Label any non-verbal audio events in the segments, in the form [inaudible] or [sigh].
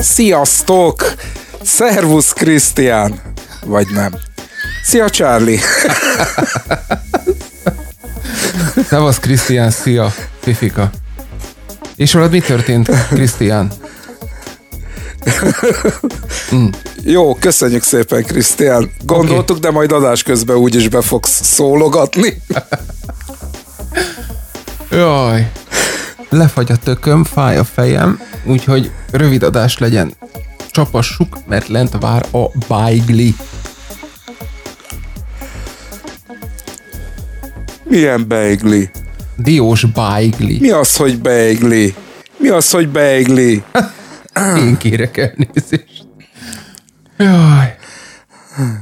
Sziasztok! Szervusz, Krisztián! Vagy nem. Szia, Charlie! Szevasz, Krisztián, szia, Fifika. És veled mi történt, Krisztián? mm. Jó, köszönjük szépen, Krisztián. Gondoltuk, okay. de majd adás közben úgyis be fogsz szólogatni. Jaj. Lefagy a tököm, fáj a fejem, úgyhogy rövid adás legyen. Csapassuk, mert lent vár a bájgli. Milyen bejgli? Diós bájgli. Mi az, hogy bejgli? Mi az, hogy bejgli? [laughs] [clears throat] Én kérek elnézést. Jaj.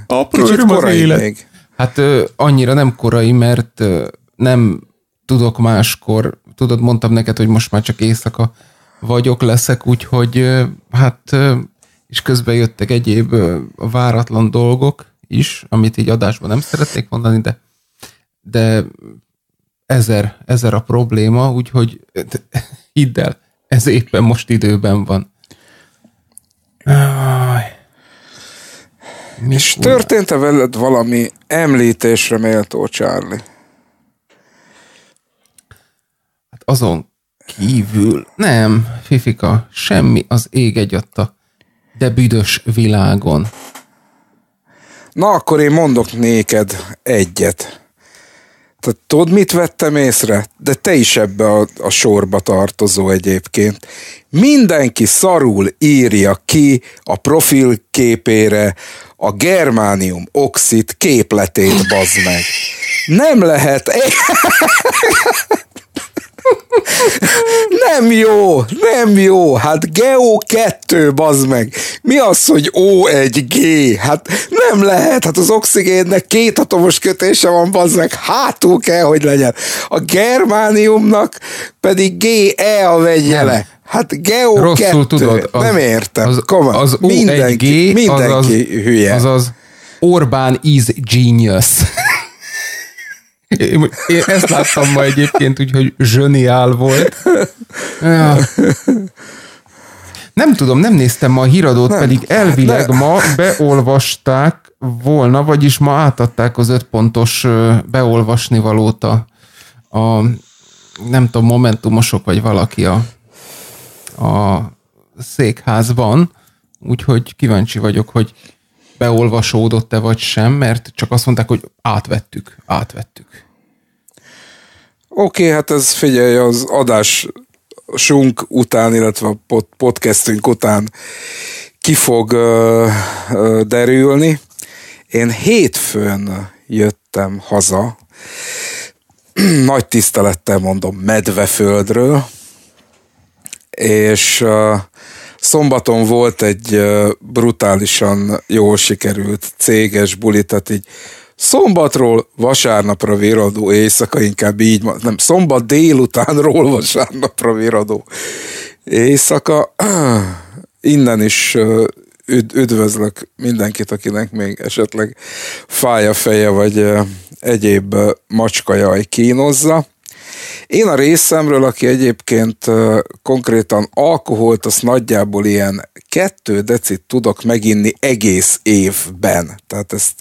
Apró, Kicsit korai élet. még. Hát ö, annyira nem korai, mert ö, nem tudok máskor, tudod, mondtam neked, hogy most már csak éjszaka vagyok, leszek, úgyhogy ö, hát, ö, és közben jöttek egyéb ö, váratlan dolgok is, amit így adásban nem szeretnék mondani, de, de ezer, ezer a probléma, úgyhogy [laughs] hidd el, ez éppen most időben van. Aj. Mi És történt-e veled valami említésre méltó, Csárli? Hát azon kívül nem, Fifika, semmi az ég egyatta, de büdös világon. Na, akkor én mondok néked egyet. Tehát tudod, mit vettem észre? De te is ebbe a, a sorba tartozó egyébként. Mindenki szarul írja ki a profilképére a germánium oxid képletét, bazd meg. Nem lehet nem jó, nem jó. Hát Geo 2 bazd meg. Mi az, hogy O1G? Hát nem lehet. Hát az oxigénnek két atomos kötése van, bazd meg. Hátul kell, hogy legyen. A germániumnak pedig GE a vegyele. Hát Geo Rosszul 2. tudod. Az, nem értem. Az, Komolyan. Az mindenki, O1G, mindenki az, hülye. Az az Orbán is genius. Én, ezt láttam ma egyébként, úgyhogy zseniál volt. Ja. Nem tudom, nem néztem ma a híradót, nem, pedig elvileg de... ma beolvasták volna, vagyis ma átadták az öt pontos beolvasni valóta a nem tudom, Momentumosok vagy valaki a, a székházban, úgyhogy kíváncsi vagyok, hogy beolvasódott-e vagy sem, mert csak azt mondták, hogy átvettük, átvettük. Oké, okay, hát ez figyelj, az adásunk után, illetve a podcastünk után ki fog derülni. Én hétfőn jöttem haza, [clears throat] nagy tisztelettel mondom, Medveföldről, és szombaton volt egy brutálisan jól sikerült céges buli, tehát így szombatról vasárnapra véradó éjszaka, inkább így, nem, szombat délutánról vasárnapra véradó éjszaka. [clears throat] Innen is üdvözlök mindenkit, akinek még esetleg fáj a feje, vagy egyéb macskajaj kínozza. Én a részemről, aki egyébként konkrétan alkoholt, az nagyjából ilyen kettő decit tudok meginni egész évben. Tehát ezt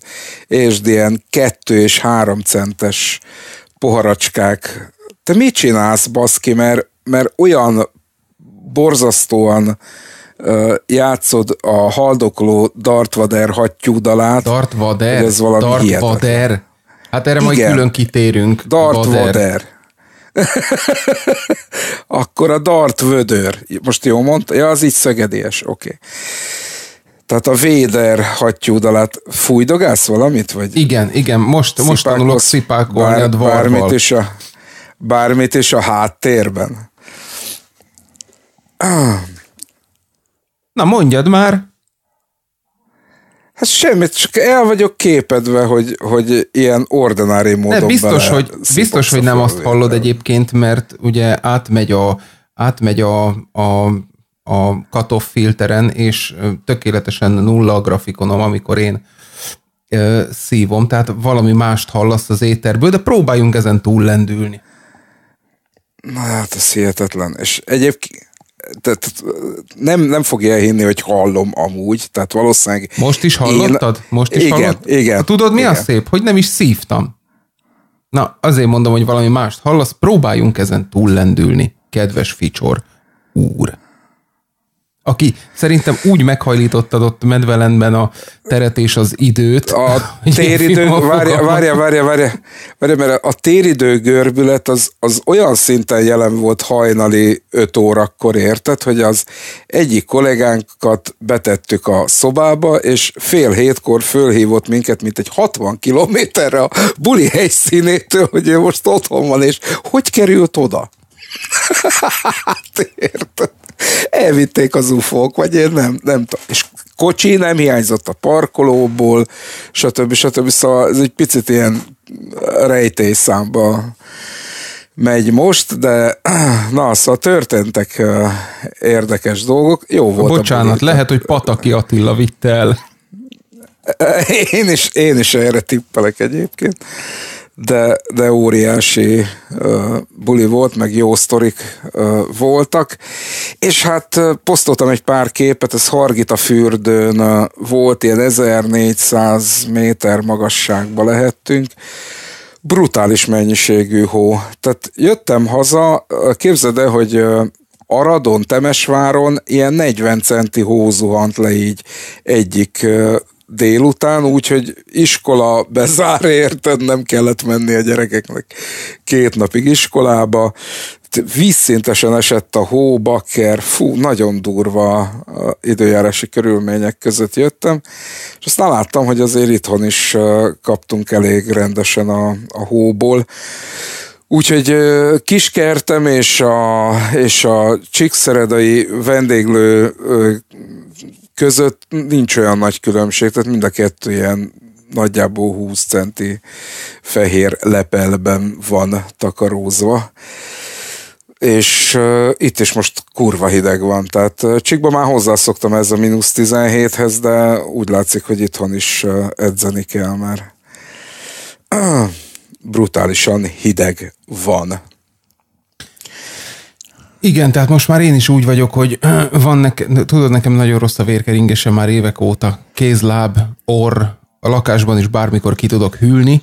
és ilyen kettő és három centes poharacskák. Te mit csinálsz, baszki, mert, mert olyan borzasztóan játszod a haldokló Vader hattyú dalát. Dartvader? Ez valami Vader. Hát erre Igen. majd külön kitérünk. Vader. [laughs] akkor a dart vödör. Most jó mondta? Ja, az így szegedés, oké. Okay. Tehát a Véder hattyúd alatt fújdogász valamit? Vagy igen, igen, most, szipálkod, most tanulok szipákolni bár, a dvarval. Bármit is a, bármit is a háttérben. Ah. Na mondjad már! Hát semmit, csak el vagyok képedve, hogy, hogy ilyen ordinári módon De biztos, hogy, biztos, hogy nem azt hallod vétel. egyébként, mert ugye átmegy a, átmegy a, a, a cutoff filteren, és tökéletesen nulla a grafikonom, amikor én ö, szívom, tehát valami mást hallasz az éterből, de próbáljunk ezen túllendülni. Na hát, ez hihetetlen. És egyébként tehát nem, nem fogja elhinni, hogy hallom amúgy, tehát valószínűleg... Most is hallottad? Én... Most is igen, hallott? Igen, ha Tudod, mi igen. a szép? Hogy nem is szívtam. Na, azért mondom, hogy valami mást hallasz, próbáljunk ezen túllendülni, kedves ficsor úr aki szerintem úgy meghajlítottad ott Medvelenben a teret és az időt. A téridő, várja, várja, várja, várja, várja, mert a téridő görbület az, az olyan szinten jelen volt hajnali 5 órakor, érted, hogy az egyik kollégánkat betettük a szobába, és fél hétkor fölhívott minket, mint egy 60 kilométerre a buli helyszínétől, hogy ő most otthon van, és hogy került oda? hát érted. Elvitték az ufók, vagy én nem, nem tudom. És kocsi nem hiányzott a parkolóból, stb. stb. Szóval ez egy picit ilyen rejtélyszámba megy most, de na, szóval történtek érdekes dolgok. Jó volt. Bocsánat, lehet, hogy Pataki Attila vitte el. Én is, én is erre tippelek egyébként de, de óriási uh, buli volt, meg jó sztorik uh, voltak, és hát uh, posztoltam egy pár képet, ez Hargita fürdőn uh, volt, ilyen 1400 méter magasságba lehettünk, brutális mennyiségű hó. Tehát jöttem haza, képzeld el, hogy uh, Aradon, Temesváron ilyen 40 centi hó zuhant le így egyik délután, úgyhogy iskola bezár, érted, nem kellett menni a gyerekeknek két napig iskolába. Vízszintesen esett a hó, bakker, fú, nagyon durva időjárási körülmények között jöttem, és aztán láttam, hogy azért itthon is kaptunk elég rendesen a, a hóból. Úgyhogy kiskertem és a, és a Csíkszeredai vendéglő között nincs olyan nagy különbség, tehát mind a kettő ilyen nagyjából 20 centi fehér lepelben van takarózva. És uh, itt is most kurva hideg van, tehát uh, csikba már hozzászoktam ez a mínusz 17-hez, de úgy látszik, hogy itthon is uh, edzeni kell, mert uh, brutálisan hideg van. Igen, tehát most már én is úgy vagyok, hogy van nekem, tudod, nekem nagyon rossz a vérkeringésem már évek óta. Kézláb, orr, a lakásban is bármikor ki tudok hűlni,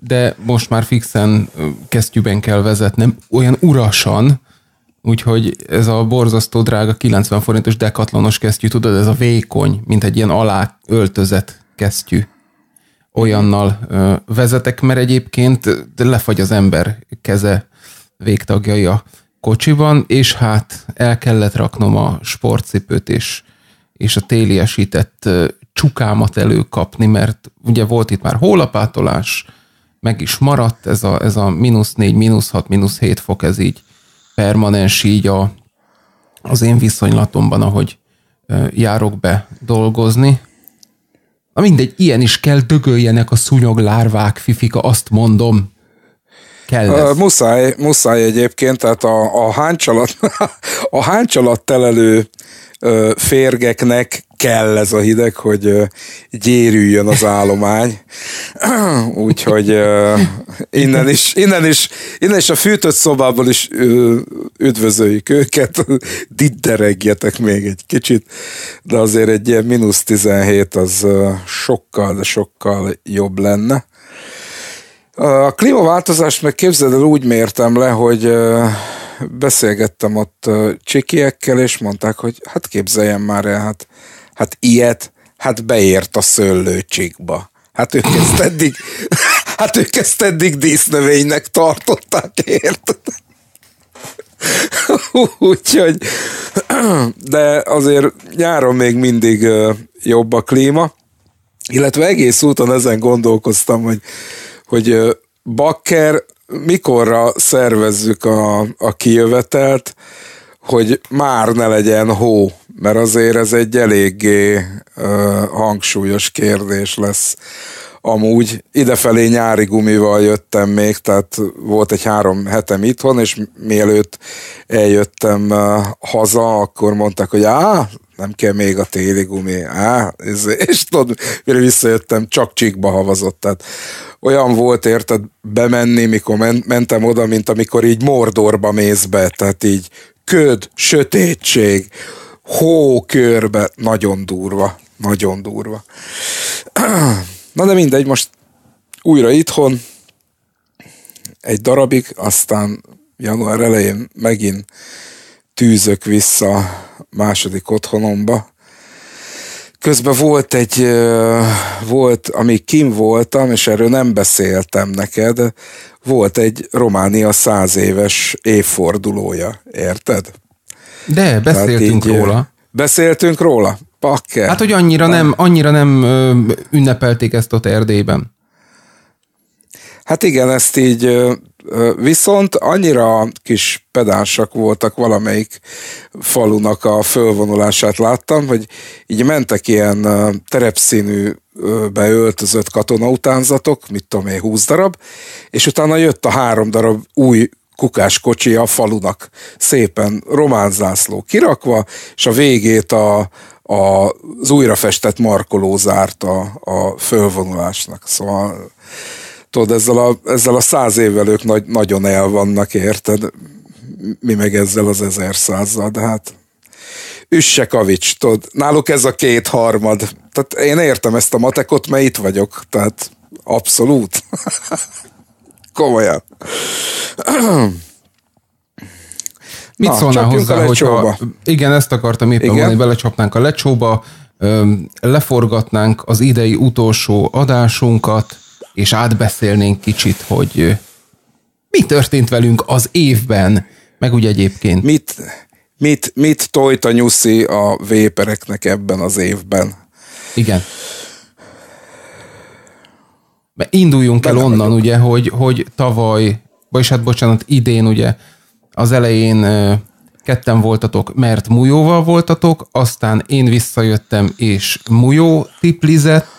de most már fixen kesztyűben kell vezetnem, olyan urasan, úgyhogy ez a borzasztó drága 90 forintos dekatlonos kesztyű, tudod, ez a vékony, mint egy ilyen alá öltözett kesztyű. Olyannal vezetek, mert egyébként lefagy az ember keze a kocsiban, és hát el kellett raknom a sportcipőt és, és a téliesített csukámat előkapni, mert ugye volt itt már hólapátolás, meg is maradt ez a, ez a mínusz 4, mínusz 6, mínusz 7 fok, ez így permanens így a, az én viszonylatomban, ahogy járok be dolgozni. Na mindegy, ilyen is kell, dögöljenek a szúnyog lárvák, fifika, azt mondom. Kell lesz. Uh, muszáj, muszáj egyébként, tehát a, a háncsalat, [laughs] a háncsalat telelő férgeknek kell ez a hideg, hogy gyérüljön az állomány. [clears throat] Úgyhogy innen, is, innen, is, innen is a fűtött szobában is üdvözöljük őket. [laughs] Didderegjetek még egy kicsit, de azért egy ilyen mínusz 17 az sokkal, de sokkal jobb lenne. A klímaváltozást meg képzeld el úgy mértem le, hogy beszélgettem ott csikiekkel, és mondták, hogy hát képzeljem már el, hát, hát ilyet, hát beért a szőlőcsikba. Hát ők ezt eddig, [laughs] hát ők ezt eddig dísznövénynek tartották, érted? [laughs] Úgyhogy, [clears throat] de azért nyáron még mindig jobb a klíma, illetve egész úton ezen gondolkoztam, hogy hogy Bakker mikorra szervezzük a, a kijövetelt, hogy már ne legyen hó, mert azért ez egy eléggé ö, hangsúlyos kérdés lesz. Amúgy idefelé nyári gumival jöttem még, tehát volt egy három hetem itthon, és mielőtt eljöttem ö, haza, akkor mondták, hogy á, nem kell még a téli gumi, á, ez, és tudod, mire visszajöttem, csak csíkba havazott, tehát olyan volt, érted, bemenni, mikor mentem oda, mint amikor így Mordorba mész be, tehát így köd, sötétség, hó körbe, nagyon durva, nagyon durva. Na de mindegy, most újra itthon, egy darabig, aztán január elején megint tűzök vissza második otthonomba. Közben volt egy, volt, amíg kim voltam, és erről nem beszéltem neked, volt egy Románia száz éves évfordulója, érted? De, beszéltünk így, róla. Beszéltünk róla? Pakker. Hát, hogy annyira nem, annyira nem ünnepelték ezt ott Erdélyben. Hát igen, ezt így Viszont annyira kis pedánsak voltak valamelyik falunak a fölvonulását láttam, hogy így mentek ilyen terepszínű beöltözött katonautánzatok, mit tudom én, húsz darab, és utána jött a három darab új kukáskocsi, a falunak, szépen román zászló kirakva, és a végét a, a, az újrafestett markoló zárt a, a fölvonulásnak. Szóval tudod, ezzel a, ezzel a száz évvel ők nagy, nagyon el vannak, érted? Mi meg ezzel az ezer százzal, de hát üsse kavics, tudod, náluk ez a két harmad. Tehát én értem ezt a matekot, mert itt vagyok, tehát abszolút. [laughs] Komolyan. Mit Na, szólnál hozzá, a hogyha... Igen, ezt akartam éppen igen? mondani, belecsapnánk a lecsóba, leforgatnánk az idei utolsó adásunkat, és átbeszélnénk kicsit, hogy mi történt velünk az évben, meg úgy egyébként. Mit, mit, mit tojt a nyuszi a vépereknek ebben az évben? Igen. Mert induljunk Benne el onnan, vagyok. ugye, hogy, hogy tavaly, vagyis hát bocsánat, idén ugye az elején ketten voltatok, mert Mujóval voltatok, aztán én visszajöttem, és Mujó tiplizett,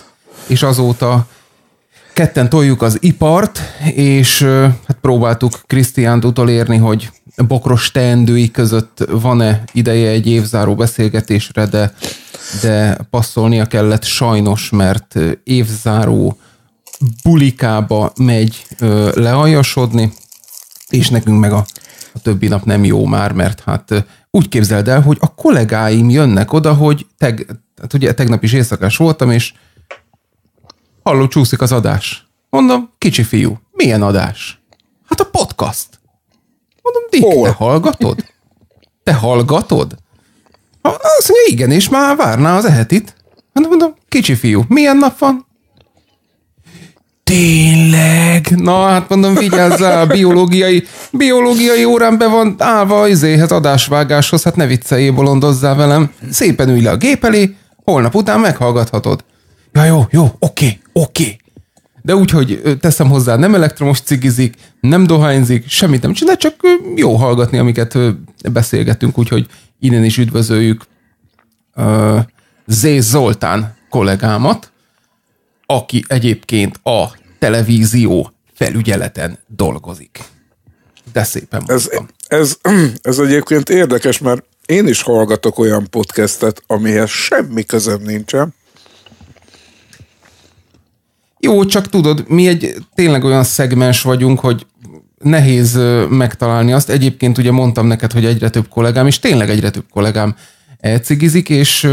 és azóta ketten toljuk az ipart, és hát próbáltuk Krisztiánt utolérni, hogy bokros teendői között van-e ideje egy évzáró beszélgetésre, de, de passzolnia kellett sajnos, mert évzáró bulikába megy ö, és nekünk meg a, a többi nap nem jó már, mert hát úgy képzeld el, hogy a kollégáim jönnek oda, hogy teg, hát ugye tegnap is éjszakás voltam, és hallom, csúszik az adás. Mondom, kicsi fiú, milyen adás? Hát a podcast. Mondom, Dick, Hol? te hallgatod? Te hallgatod? Azt mondja, igen, és már várná az ehetit. Hát mondom, kicsi fiú, milyen nap van? Tényleg? Na, hát mondom, vigyázzál, [laughs] biológiai, biológiai órán be van állva izéhez, adásvágáshoz, hát ne vicceljél, bolondozzál velem. Szépen ülj le a gép elé, holnap után meghallgathatod. Ja, jó, jó, oké, oké. De úgy, hogy teszem hozzá, nem elektromos cigizik, nem dohányzik, semmit nem csinál, csak jó hallgatni, amiket beszélgetünk, úgyhogy innen is üdvözöljük uh, Z. Zoltán kollégámat, aki egyébként a televízió felügyeleten dolgozik. De szépen ez, ez, [clears throat] ez egyébként érdekes, mert én is hallgatok olyan podcastet, amihez semmi közöm nincsen, jó, csak tudod, mi egy tényleg olyan szegmens vagyunk, hogy nehéz megtalálni azt. Egyébként ugye mondtam neked, hogy egyre több kollégám, és tényleg egyre több kollégám elcigizik, és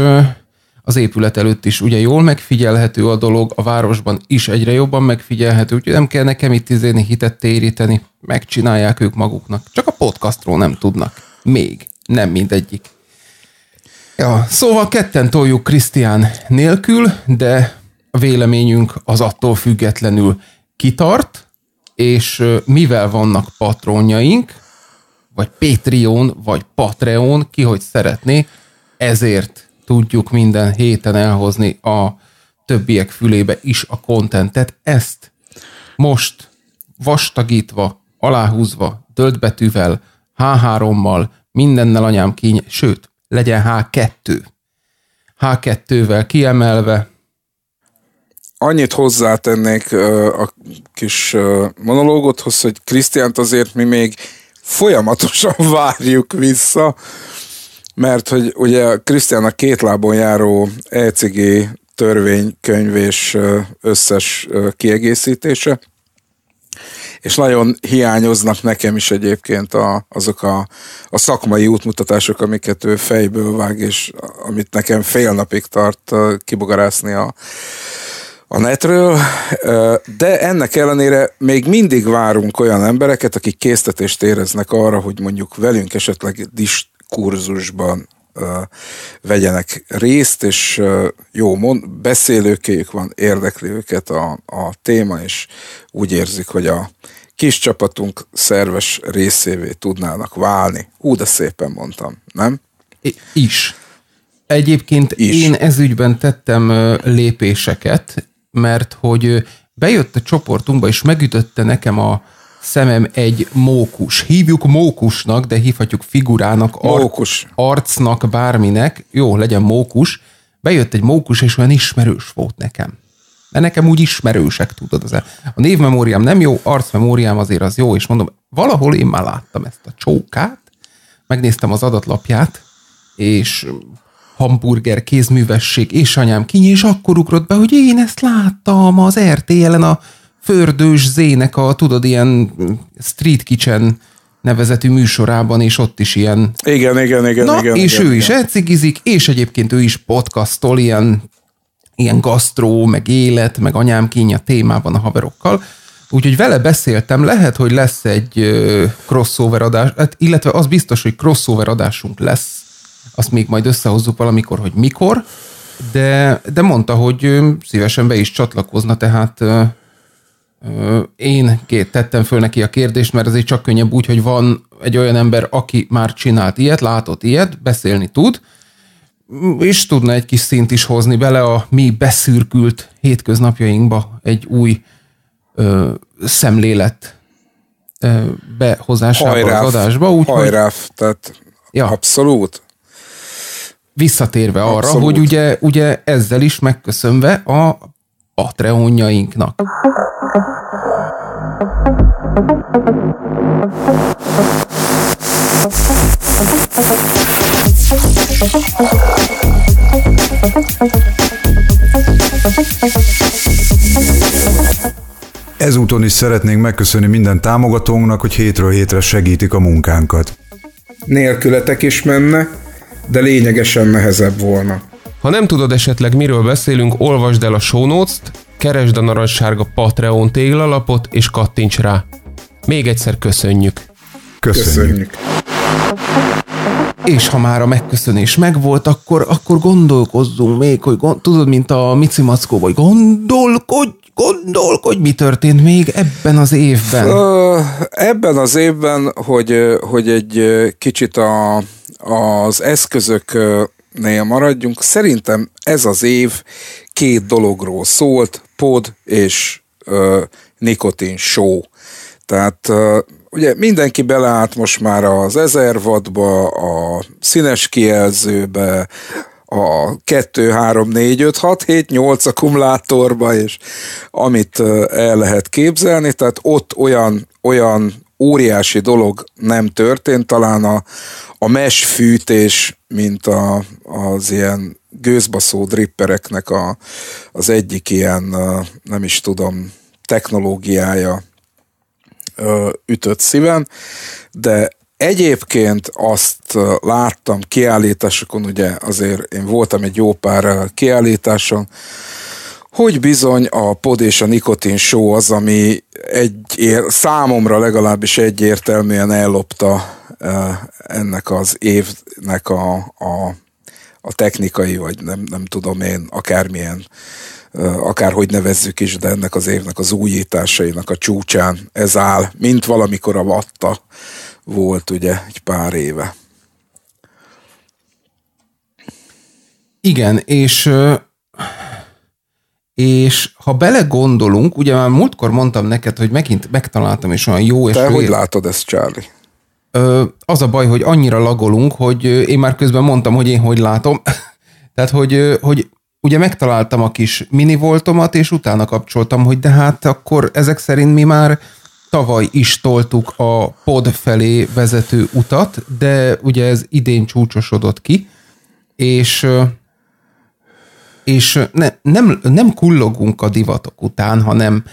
az épület előtt is ugye jól megfigyelhető a dolog, a városban is egyre jobban megfigyelhető, úgyhogy nem kell nekem itt izéni, hitet téríteni, megcsinálják ők maguknak. Csak a podcastról nem tudnak. Még. Nem mindegyik. Ja, szóval ketten toljuk Krisztián nélkül, de a véleményünk az attól függetlenül kitart, és mivel vannak patronjaink, vagy Patreon, vagy Patreon, ki hogy szeretné, ezért tudjuk minden héten elhozni a többiek fülébe is a kontentet. Ezt most vastagítva, aláhúzva, döltbetűvel, H3-mal, mindennel anyám kíny, sőt, legyen H2. H2-vel kiemelve, annyit hozzátennék a kis monológothoz, hogy Krisztiánt azért mi még folyamatosan [laughs] várjuk vissza, mert hogy ugye Krisztián a két lábon járó ECG törvénykönyv és összes kiegészítése, és nagyon hiányoznak nekem is egyébként a, azok a, a szakmai útmutatások, amiket ő fejből vág, és amit nekem fél napig tart kibogarászni a a netről, de ennek ellenére még mindig várunk olyan embereket, akik késztetést éreznek arra, hogy mondjuk velünk esetleg diskurzusban vegyenek részt, és jó, mond, beszélőkéjük van, érdekli őket a, a téma, és úgy érzik, hogy a kis csapatunk szerves részévé tudnának válni. Hú, de szépen mondtam, nem? Is. Egyébként is. én ezügyben tettem lépéseket, mert hogy bejött a csoportunkba, és megütötte nekem a szemem egy mókus. Hívjuk mókusnak, de hívhatjuk figurának, mókus. arcnak, bárminek. Jó, legyen mókus. Bejött egy mókus, és olyan ismerős volt nekem. De nekem úgy ismerősek, tudod. Az a névmemóriám nem jó, arcmemóriám azért az jó, és mondom, valahol én már láttam ezt a csókát, megnéztem az adatlapját, és hamburger kézművesség, és anyám kinyi, és akkor ugrott be, hogy én ezt láttam az RTL-en a fördős zének a, tudod, ilyen street kitchen nevezetű műsorában, és ott is ilyen... Igen, igen, igen. Na, igen, és igen, ő igen. is elcigizik, és egyébként ő is podcastol ilyen, ilyen gasztró, meg élet, meg anyám kínja témában a haverokkal. Úgyhogy vele beszéltem, lehet, hogy lesz egy crossover adás, hát illetve az biztos, hogy crossover adásunk lesz azt még majd összehozzuk valamikor, hogy mikor, de, de mondta, hogy szívesen be is csatlakozna, tehát én két tettem föl neki a kérdést, mert azért csak könnyebb úgy, hogy van egy olyan ember, aki már csinált ilyet, látott ilyet, beszélni tud, és tudna egy kis szint is hozni bele a mi beszürkült hétköznapjainkba egy új ö, szemlélet ö, behozásába hajráf, az adásba. Úgy, hajráf, hogy... tehát ja. abszolút visszatérve arra, hogy ugye, ugye ezzel is megköszönve a Patreonjainknak. Ezúton is szeretnénk megköszönni minden támogatónknak, hogy hétről hétre segítik a munkánkat. Nélkületek is menne, de lényegesen nehezebb volna. Ha nem tudod esetleg miről beszélünk, olvasd el a show notes-t, keresd a narancssárga Patreon téglalapot és kattints rá. Még egyszer köszönjük. Köszönjük. köszönjük. És ha már a megköszönés megvolt, akkor, akkor gondolkozzunk még, hogy gond, tudod, mint a Mici Mackó, vagy gondolkodj gondolkodj, mi történt még ebben az évben? Ebben az évben, hogy, hogy egy kicsit a, az eszközöknél maradjunk, szerintem ez az év két dologról szólt, pod és ö, nikotin show. Tehát ö, ugye mindenki beleállt most már az ezer vadba, a színes kijelzőbe, a 2, 3, 4, 5, 6, 7, 8 akkumulátorba, és amit el lehet képzelni, tehát ott olyan, olyan óriási dolog nem történt, talán a, a mes fűtés, mint a, az ilyen gőzbaszó drippereknek a, az egyik ilyen, nem is tudom, technológiája ütött szíven, de Egyébként azt láttam kiállításokon, ugye azért én voltam egy jó pár kiállításon, hogy bizony a pod és a nikotin show az, ami egy ér, számomra legalábbis egyértelműen ellopta ennek az évnek a, a, a technikai, vagy nem, nem tudom én, akármilyen, akárhogy nevezzük is, de ennek az évnek az újításainak a csúcsán ez áll, mint valamikor a vatta volt ugye egy pár éve. Igen, és és ha belegondolunk, ugye már múltkor mondtam neked, hogy megint megtaláltam, és olyan jó. Te és hogy ér... látod ezt, Charlie? Az a baj, hogy annyira lagolunk, hogy én már közben mondtam, hogy én hogy látom. [laughs] Tehát, hogy, hogy ugye megtaláltam a kis mini voltomat, és utána kapcsoltam, hogy de hát akkor ezek szerint mi már tavaly is toltuk a pod felé vezető utat, de ugye ez idén csúcsosodott ki, és és ne, nem, nem kullogunk a divatok után, hanem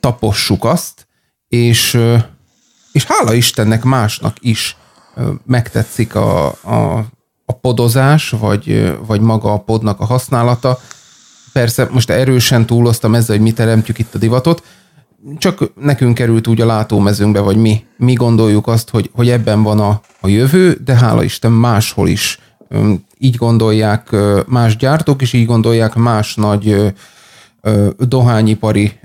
tapossuk azt, és, és hála Istennek másnak is megtetszik a, a, a podozás, vagy, vagy maga a podnak a használata. Persze most erősen túloztam ezzel, hogy mi teremtjük itt a divatot, csak nekünk került úgy a látómezőnkbe, vagy mi, mi gondoljuk azt, hogy, hogy ebben van a, a jövő, de hála Isten máshol is. Így gondolják más gyártók, és így gondolják más nagy dohányipari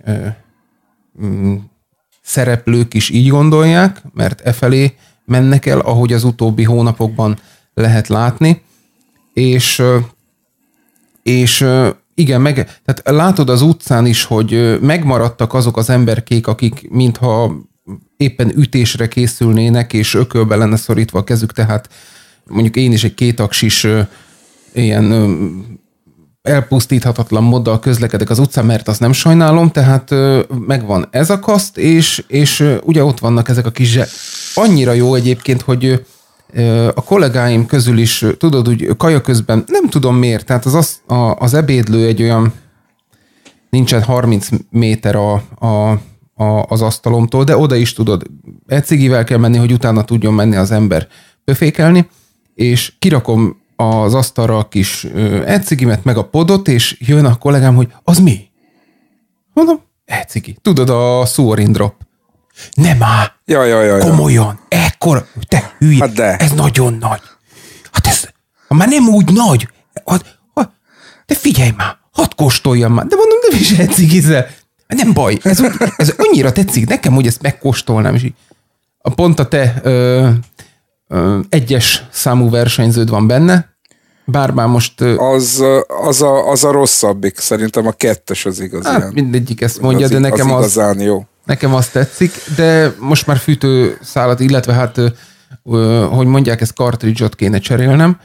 szereplők is így gondolják, mert e felé mennek el, ahogy az utóbbi hónapokban lehet látni, és, és igen, meg, tehát látod az utcán is, hogy megmaradtak azok az emberkék, akik mintha éppen ütésre készülnének, és ökölbe lenne szorítva a kezük, tehát mondjuk én is egy kétaksis ilyen elpusztíthatatlan moddal közlekedek az utcán, mert azt nem sajnálom, tehát megvan ez a kaszt, és, és ugye ott vannak ezek a kis zse... Annyira jó egyébként, hogy a kollégáim közül is, tudod, úgy kaja közben, nem tudom miért, tehát az, az, a, az ebédlő egy olyan, nincsen 30 méter a, a, a, az asztalomtól, de oda is tudod, egy cigivel kell menni, hogy utána tudjon menni az ember pöfékelni, és kirakom az asztalra a kis ecigimet, meg a podot, és jön a kollégám, hogy az mi? Mondom, ecigi. Tudod, a szórin drop. Nem á. Ja, ja, ja, ja. Komolyan. Ekkor. Te hülye. Hát de. Ez nagyon nagy. Hát ez már nem úgy nagy. Hát, hát, de figyelj már. Hadd kóstoljam már. De mondom, nem is tetszik ezzel. Nem baj. Ez, ez annyira tetszik nekem, hogy ezt megkóstolnám. És a pont a te ö, ö, egyes számú versenyződ van benne, bár már most... Az, az, a, az a rosszabbik, szerintem a kettes az igazán. Hát mindegyik ezt mondja, az, de nekem az... igazán az, jó. Nekem azt tetszik, de most már fűtőszálat, illetve hát, hogy mondják, ez cartridge-ot kéne cserélnem,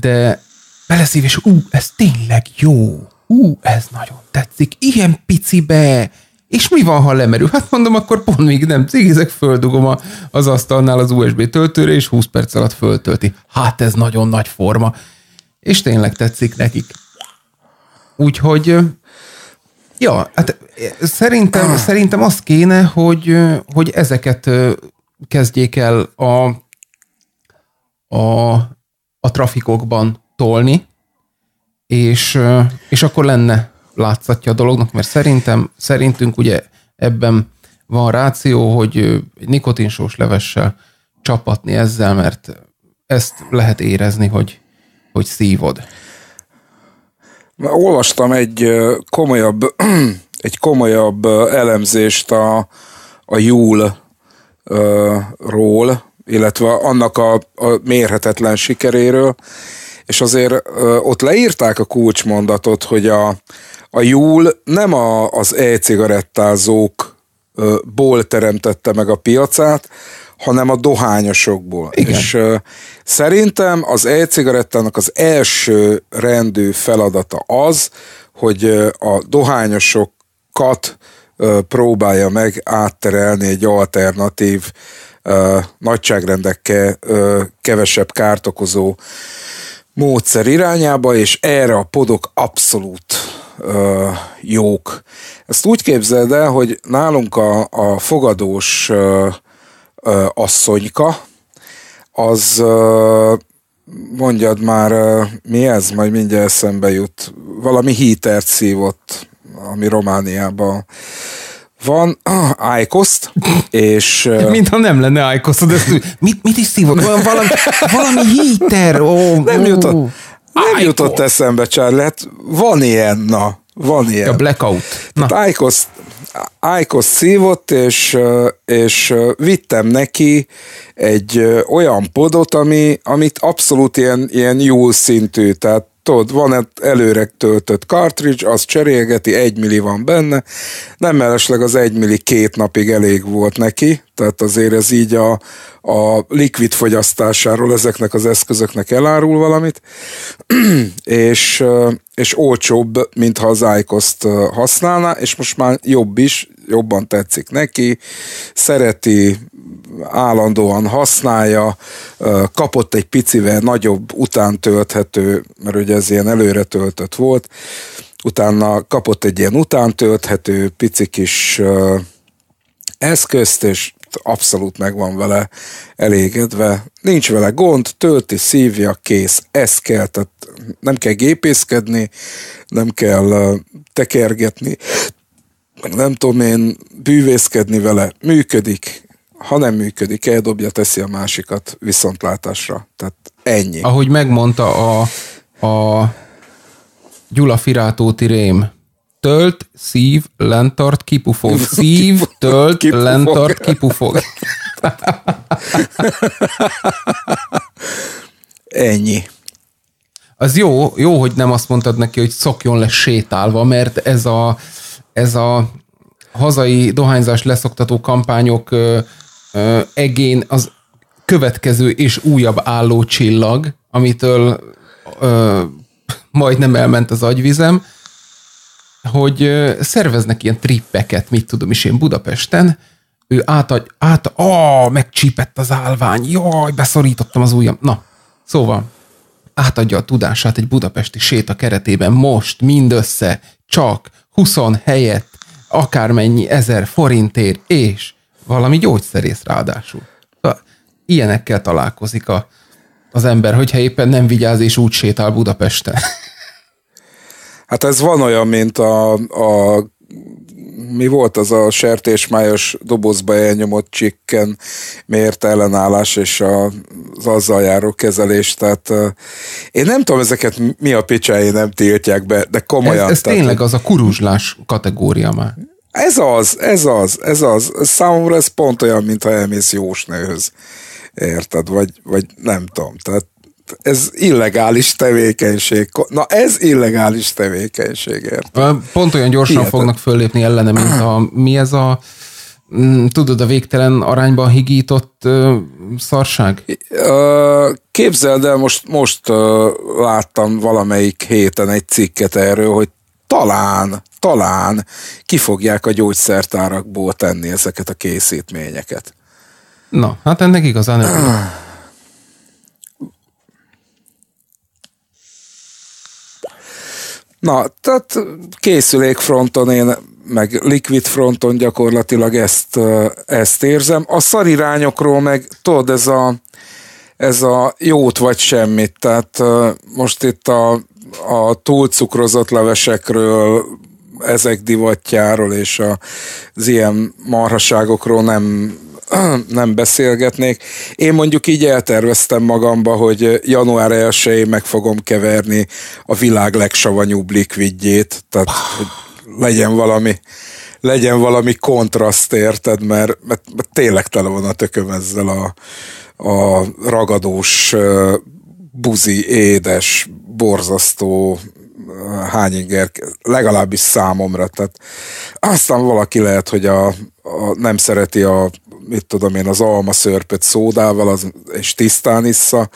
de beleszív, és ú, ez tényleg jó, ú, ez nagyon tetszik, ilyen picibe, és mi van, ha lemerül? Hát mondom, akkor pont még nem cigizek, földugom a, az asztalnál az USB töltőre, és 20 perc alatt föltölti. Hát ez nagyon nagy forma. És tényleg tetszik nekik. Úgyhogy Ja, hát eh, szerintem, ah. szerintem az kéne, hogy, eh, hogy ezeket eh, kezdjék el a, a, a trafikokban tolni, és, és akkor lenne látszatja a dolognak, mert szerintem, szerintünk ugye ebben van ráció, hogy egy nikotinsós levessel csapatni ezzel, mert ezt lehet érezni, hogy, hogy szívod. Olvastam egy komolyabb, [clears throat] egy komolyabb elemzést a, a Júl-ról, illetve annak a, a mérhetetlen sikeréről, és azért ott leírták a kulcsmondatot, hogy a, a Júl nem a, az e-cigarettázókból teremtette meg a piacát, hanem a dohányosokból. Igen. És uh, szerintem az e-cigarettának az első rendű feladata az, hogy uh, a dohányosokat uh, próbálja meg átterelni egy alternatív, uh, nagyságrendekkel uh, kevesebb kárt okozó módszer irányába, és erre a podok abszolút uh, jók. Ezt úgy képzeld el, hogy nálunk a, a fogadós uh, asszonyka, az mondjad már, mi ez? Majd mindjárt eszembe jut. Valami hítert szívott, ami Romániában van ah, és... [laughs] Mintha nem lenne de ezt mit, mit is szívott? Valami, valami híter, ó, Nem jutott, nem jutott eszembe, Charlotte. Hát van ilyen, na, van ilyen. A Blackout. Na. Tehát Ájkos szívott, és, és vittem neki egy olyan podot, ami, amit abszolút ilyen, ilyen jó szintű, tehát látod, van egy előre töltött cartridge, az cserélgeti, egy milli van benne, nem mellesleg az egy milli két napig elég volt neki, tehát azért ez így a, a likvid fogyasztásáról ezeknek az eszközöknek elárul valamit, [clears throat] és, és olcsóbb, mintha az icos használná, és most már jobb is, jobban tetszik neki, szereti, állandóan használja, kapott egy picivel nagyobb, utántölthető, mert ugye ez ilyen előre töltött volt, utána kapott egy ilyen utántölthető pici kis eszközt, és abszolút meg van vele elégedve. Nincs vele gond, tölti, szívja, kész. Ez kell, tehát nem kell gépészkedni, nem kell tekergetni, nem tudom én bűvészkedni vele, működik, ha nem működik, eldobja, teszi a másikat viszontlátásra. Tehát ennyi. Ahogy megmondta a, a Gyula Firátóti Rém, tölt, szív, lentart, kipufog. Szív, tölt, kipufog. lentart, kipufog. Ennyi. Az jó, jó, hogy nem azt mondtad neki, hogy szokjon le sétálva, mert ez a, ez a hazai dohányzás leszoktató kampányok uh, egén az következő és újabb álló csillag, amitől uh, majdnem elment az agyvizem, hogy uh, szerveznek ilyen trippeket, mit tudom is én Budapesten, ő átadj, át, ó, megcsípett az állvány, jaj, beszorítottam az ujjam. Na, szóval átadja a tudását egy budapesti séta keretében most mindössze csak 20 helyett akármennyi ezer forintért, és valami gyógyszerész ráadásul. Szóval ilyenekkel találkozik a, az ember, hogyha éppen nem vigyáz és úgy sétál Budapesten. [laughs] Hát ez van olyan, mint a, a mi volt az a sertésmájos dobozba elnyomott csikken mért ellenállás és a, az azzal járó kezelés, tehát én nem tudom ezeket mi a picsájé nem tiltják be, de komolyan. Ez, ez tehát, tényleg az a kuruzslás kategória már. Ez az, ez az, ez az. Számomra ez pont olyan, mintha elmész jósnőhöz. Érted? Vagy, vagy nem tudom. Tehát ez illegális tevékenység. Na ez illegális tevékenység, érted? Pont olyan gyorsan Hihetet. fognak föllépni ellene, mint a, mi ez a mm, tudod, a végtelen arányban higított uh, szarság? Képzeld el, most, most uh, láttam valamelyik héten egy cikket erről, hogy talán talán ki fogják a gyógyszertárakból tenni ezeket a készítményeket. Na, hát ennek igazán nem. Ah. Na, tehát készülékfronton én meg liquid fronton gyakorlatilag ezt, ezt érzem. A szarirányokról meg tudod, ez a, ez a jót vagy semmit, tehát most itt a, a túlcukrozott levesekről ezek divatjáról és az ilyen marhaságokról nem [clears throat] nem beszélgetnék. Én mondjuk így elterveztem magamba, hogy január 1 meg fogom keverni a világ legsavanyúbb likvidjét, tehát hogy legyen valami, legyen valami kontraszt, érted, mert, mert, mert tényleg tele van a tököm ezzel a, a ragadós buzi, édes, borzasztó eh, hányinger, legalábbis számomra. Tehát aztán valaki lehet, hogy a, a nem szereti a mit tudom én, az alma szörpöt szódával, az, és tisztán issza,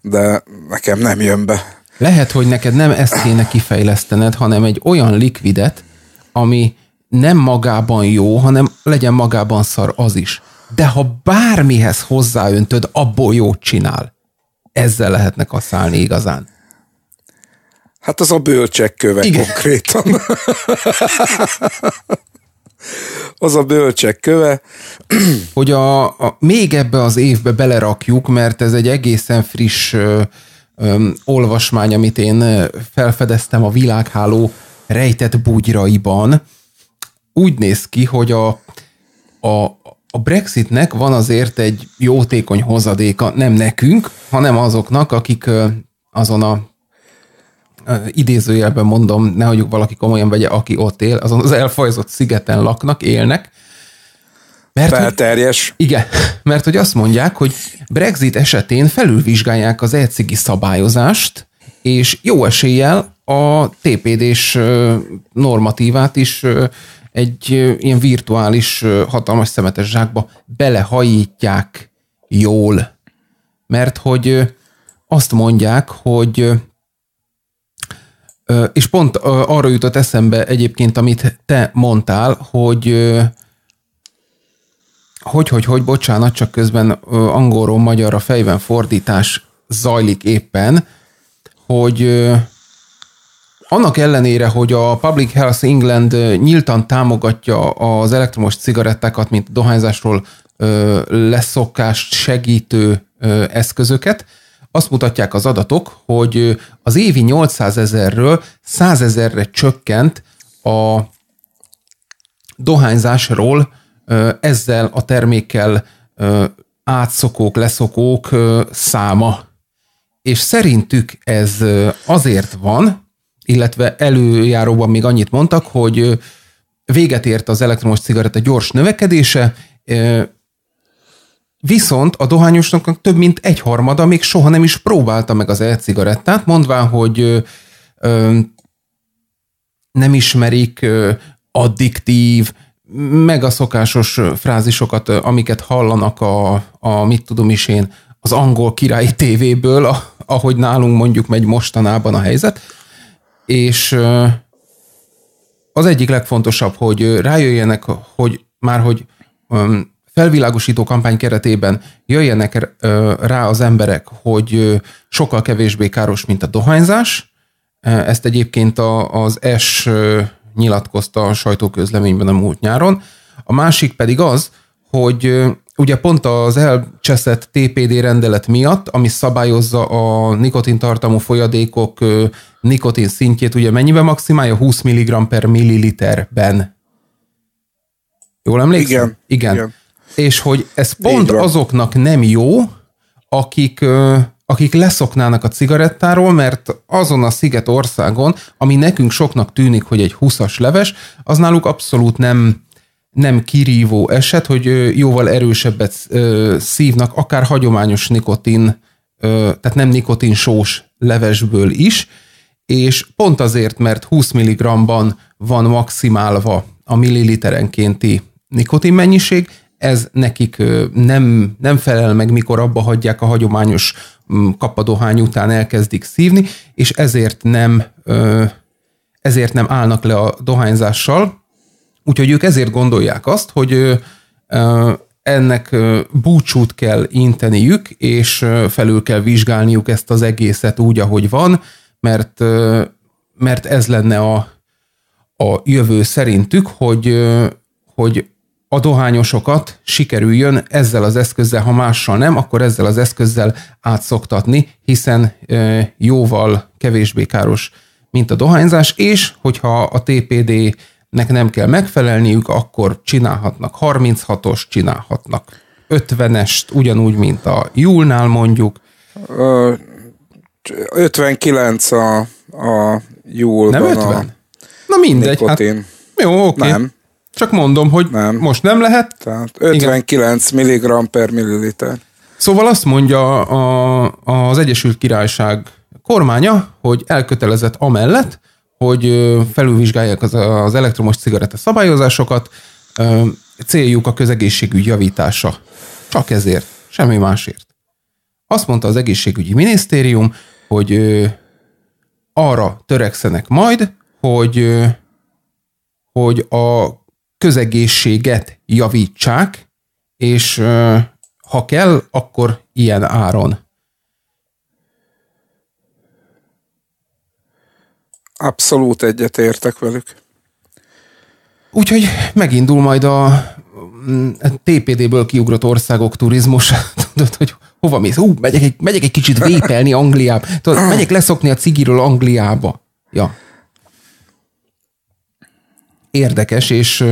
de nekem nem jön be. Lehet, hogy neked nem ezt kéne kifejlesztened, hanem egy olyan likvidet, ami nem magában jó, hanem legyen magában szar az is. De ha bármihez hozzáöntöd, abból jót csinál ezzel lehetnek kaszálni igazán. Hát az a bölcsek köve Igen. konkrétan. az a bölcsek köve. Hogy a, a, még ebbe az évbe belerakjuk, mert ez egy egészen friss ö, ö, olvasmány, amit én felfedeztem a világháló rejtett bugyraiban. Úgy néz ki, hogy a, a a Brexitnek van azért egy jótékony hozadéka, nem nekünk, hanem azoknak, akik azon a idézőjelben mondom, nehogy valaki komolyan vegye, aki ott él, azon az elfajzott szigeten laknak, élnek. Mert, Felterjes. Hogy, igen, [laughs] mert hogy azt mondják, hogy Brexit esetén felülvizsgálják az ECG szabályozást, és jó eséllyel a TPD-s normatívát is egy ilyen virtuális hatalmas szemetes zsákba belehajítják jól. Mert hogy azt mondják, hogy és pont arra jutott eszembe egyébként, amit te mondtál, hogy hogy, hogy, hogy, bocsánat, csak közben angolról magyarra fejben fordítás zajlik éppen, hogy annak ellenére, hogy a Public Health England nyíltan támogatja az elektromos cigarettákat, mint dohányzásról leszokást segítő eszközöket, azt mutatják az adatok, hogy az évi 800 ezerről 100 ezerre csökkent a dohányzásról ezzel a termékkel átszokók, leszokók száma. És szerintük ez azért van, illetve előjáróban még annyit mondtak, hogy véget ért az elektromos cigaretta gyors növekedése, viszont a dohányosnak több mint egy harmada még soha nem is próbálta meg az e-cigarettát, mondván, hogy nem ismerik, addiktív, meg a szokásos frázisokat, amiket hallanak a, a mit tudom is én, az angol királyi tévéből, ahogy nálunk mondjuk megy mostanában a helyzet és az egyik legfontosabb, hogy rájöjjenek, hogy már hogy felvilágosító kampány keretében jöjjenek rá az emberek, hogy sokkal kevésbé káros, mint a dohányzás. Ezt egyébként az S nyilatkozta a sajtóközleményben a múlt nyáron. A másik pedig az, hogy ugye pont az elcseszett TPD rendelet miatt, ami szabályozza a nikotintartalmú folyadékok nikotin szintjét ugye mennyiben maximálja? 20 mg per milliliterben. Jól emlékszem? Igen. Igen. igen. És hogy ez pont azoknak nem jó, akik, akik leszoknának a cigarettáról, mert azon a sziget országon, ami nekünk soknak tűnik, hogy egy 20-as leves, az náluk abszolút nem, nem kirívó eset, hogy jóval erősebbet szívnak, akár hagyományos nikotin, tehát nem nikotinsós levesből is, és pont azért, mert 20 mg-ban van maximálva a milliliterenkénti nikotin mennyiség, ez nekik nem, nem felel meg, mikor abba hagyják a hagyományos mm, kapadohány után elkezdik szívni, és ezért nem, ezért nem állnak le a dohányzással. Úgyhogy ők ezért gondolják azt, hogy ennek búcsút kell inteniük, és felül kell vizsgálniuk ezt az egészet úgy, ahogy van, mert, mert ez lenne a, a jövő szerintük, hogy, hogy a dohányosokat sikerüljön ezzel az eszközzel, ha mással nem, akkor ezzel az eszközzel átszoktatni, hiszen jóval kevésbé káros, mint a dohányzás, és hogyha a TPD nek nem kell megfelelniük, akkor csinálhatnak 36-os, csinálhatnak 50-est, ugyanúgy, mint a Júlnál mondjuk. 59 a, a júlban. Nem 50? A Na mindegy. Hát, jó, oké. Nem. Csak mondom, hogy nem. most nem lehet. Tehát 59 mg per milliliter. Szóval azt mondja a, az Egyesült Királyság kormánya, hogy elkötelezett amellett, hogy felülvizsgálják az, az elektromos cigaretta szabályozásokat, céljuk a közegészségügy javítása. Csak ezért, semmi másért. Azt mondta az egészségügyi minisztérium, hogy ö, arra törekszenek majd, hogy, ö, hogy a közegészséget javítsák, és ö, ha kell, akkor ilyen áron. Abszolút egyetértek velük. Úgyhogy megindul majd a Mm, TPD-ből kiugrott országok turizmus, [laughs] tudod, hogy hova mész? Hú, megyek egy, megyek egy kicsit vépelni Angliába. Tudod, megyek leszokni a cigiről Angliába. Ja. Érdekes, és,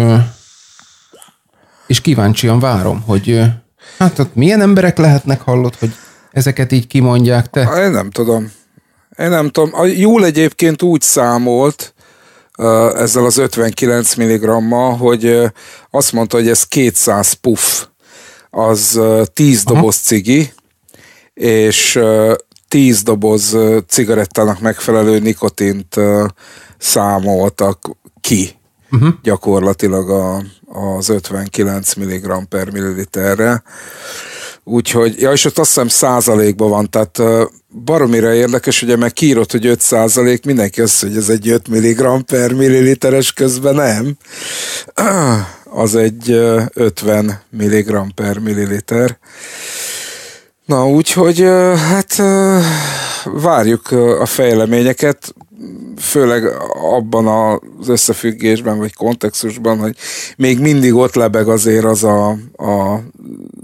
és kíváncsian várom, hogy hát ott milyen emberek lehetnek, hallott, hogy ezeket így kimondják te? Én nem tudom. Én nem tudom. A Jól egyébként úgy számolt, ezzel az 59 mg-mal, hogy azt mondta, hogy ez 200 puff, az 10 Aha. doboz cigi, és 10 doboz cigarettának megfelelő nikotint számoltak ki uh-huh. gyakorlatilag a, az 59 mg per milliliterre. Úgyhogy, ja, és ott azt hiszem százalékban van, tehát baromira érdekes, ugye meg kiírott, hogy 5 százalék, mindenki azt, hogy ez egy 5 mg per milliliteres, közben nem. [clears throat] Az egy 50 mg per milliliter. Na, úgyhogy hát várjuk a fejleményeket főleg abban az összefüggésben vagy kontextusban, hogy még mindig ott lebeg azért az a, a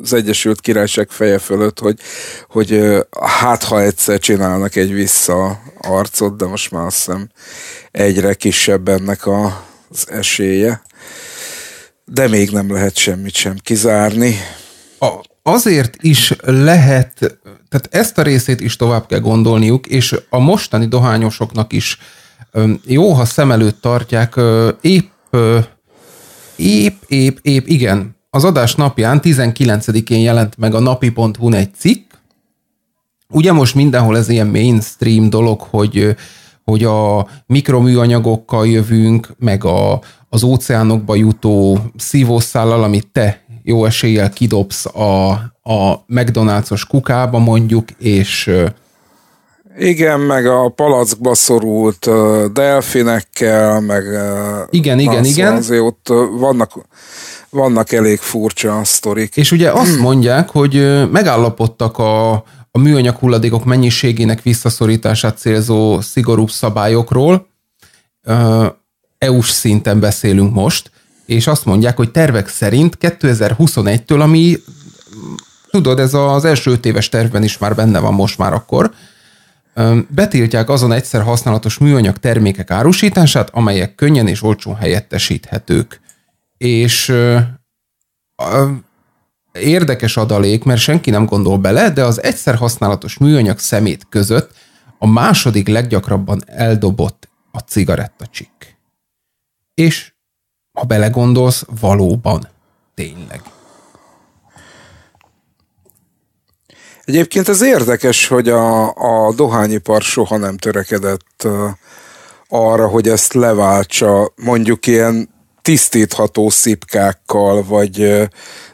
az Egyesült Királyság feje fölött, hogy, hogy hát ha egyszer csinálnak egy vissza arcot, de most már azt hiszem egyre kisebb ennek a, az esélye. De még nem lehet semmit sem kizárni. A, azért is lehet tehát ezt a részét is tovább kell gondolniuk, és a mostani dohányosoknak is jó, ha szem előtt tartják, épp, épp, épp, épp, igen, az adás napján 19-én jelent meg a napi.hu egy cikk, Ugye most mindenhol ez ilyen mainstream dolog, hogy, hogy a mikroműanyagokkal jövünk, meg a, az óceánokba jutó szívószállal, amit te jó eséllyel kidobsz a, a McDonald's-os kukába mondjuk, és igen, meg a palackba szorult delfinekkel, meg igen, igen, az, igen. Azért ott vannak, vannak elég furcsa sztorik. És ugye azt hmm. mondják, hogy megállapodtak a, a műanyag hulladékok mennyiségének visszaszorítását célzó szigorúbb szabályokról. EU-s szinten beszélünk most, és azt mondják, hogy tervek szerint 2021-től, ami tudod, ez az első öt éves tervben is már benne van most már akkor, betiltják azon egyszer használatos műanyag termékek árusítását, amelyek könnyen és olcsón helyettesíthetők. És érdekes adalék, mert senki nem gondol bele, de az egyszer használatos műanyag szemét között a második leggyakrabban eldobott a cigarettacsik. És ha belegondolsz, valóban. Tényleg. Egyébként ez érdekes, hogy a, a dohányipar soha nem törekedett arra, hogy ezt leváltsa mondjuk ilyen tisztítható szipkákkal, vagy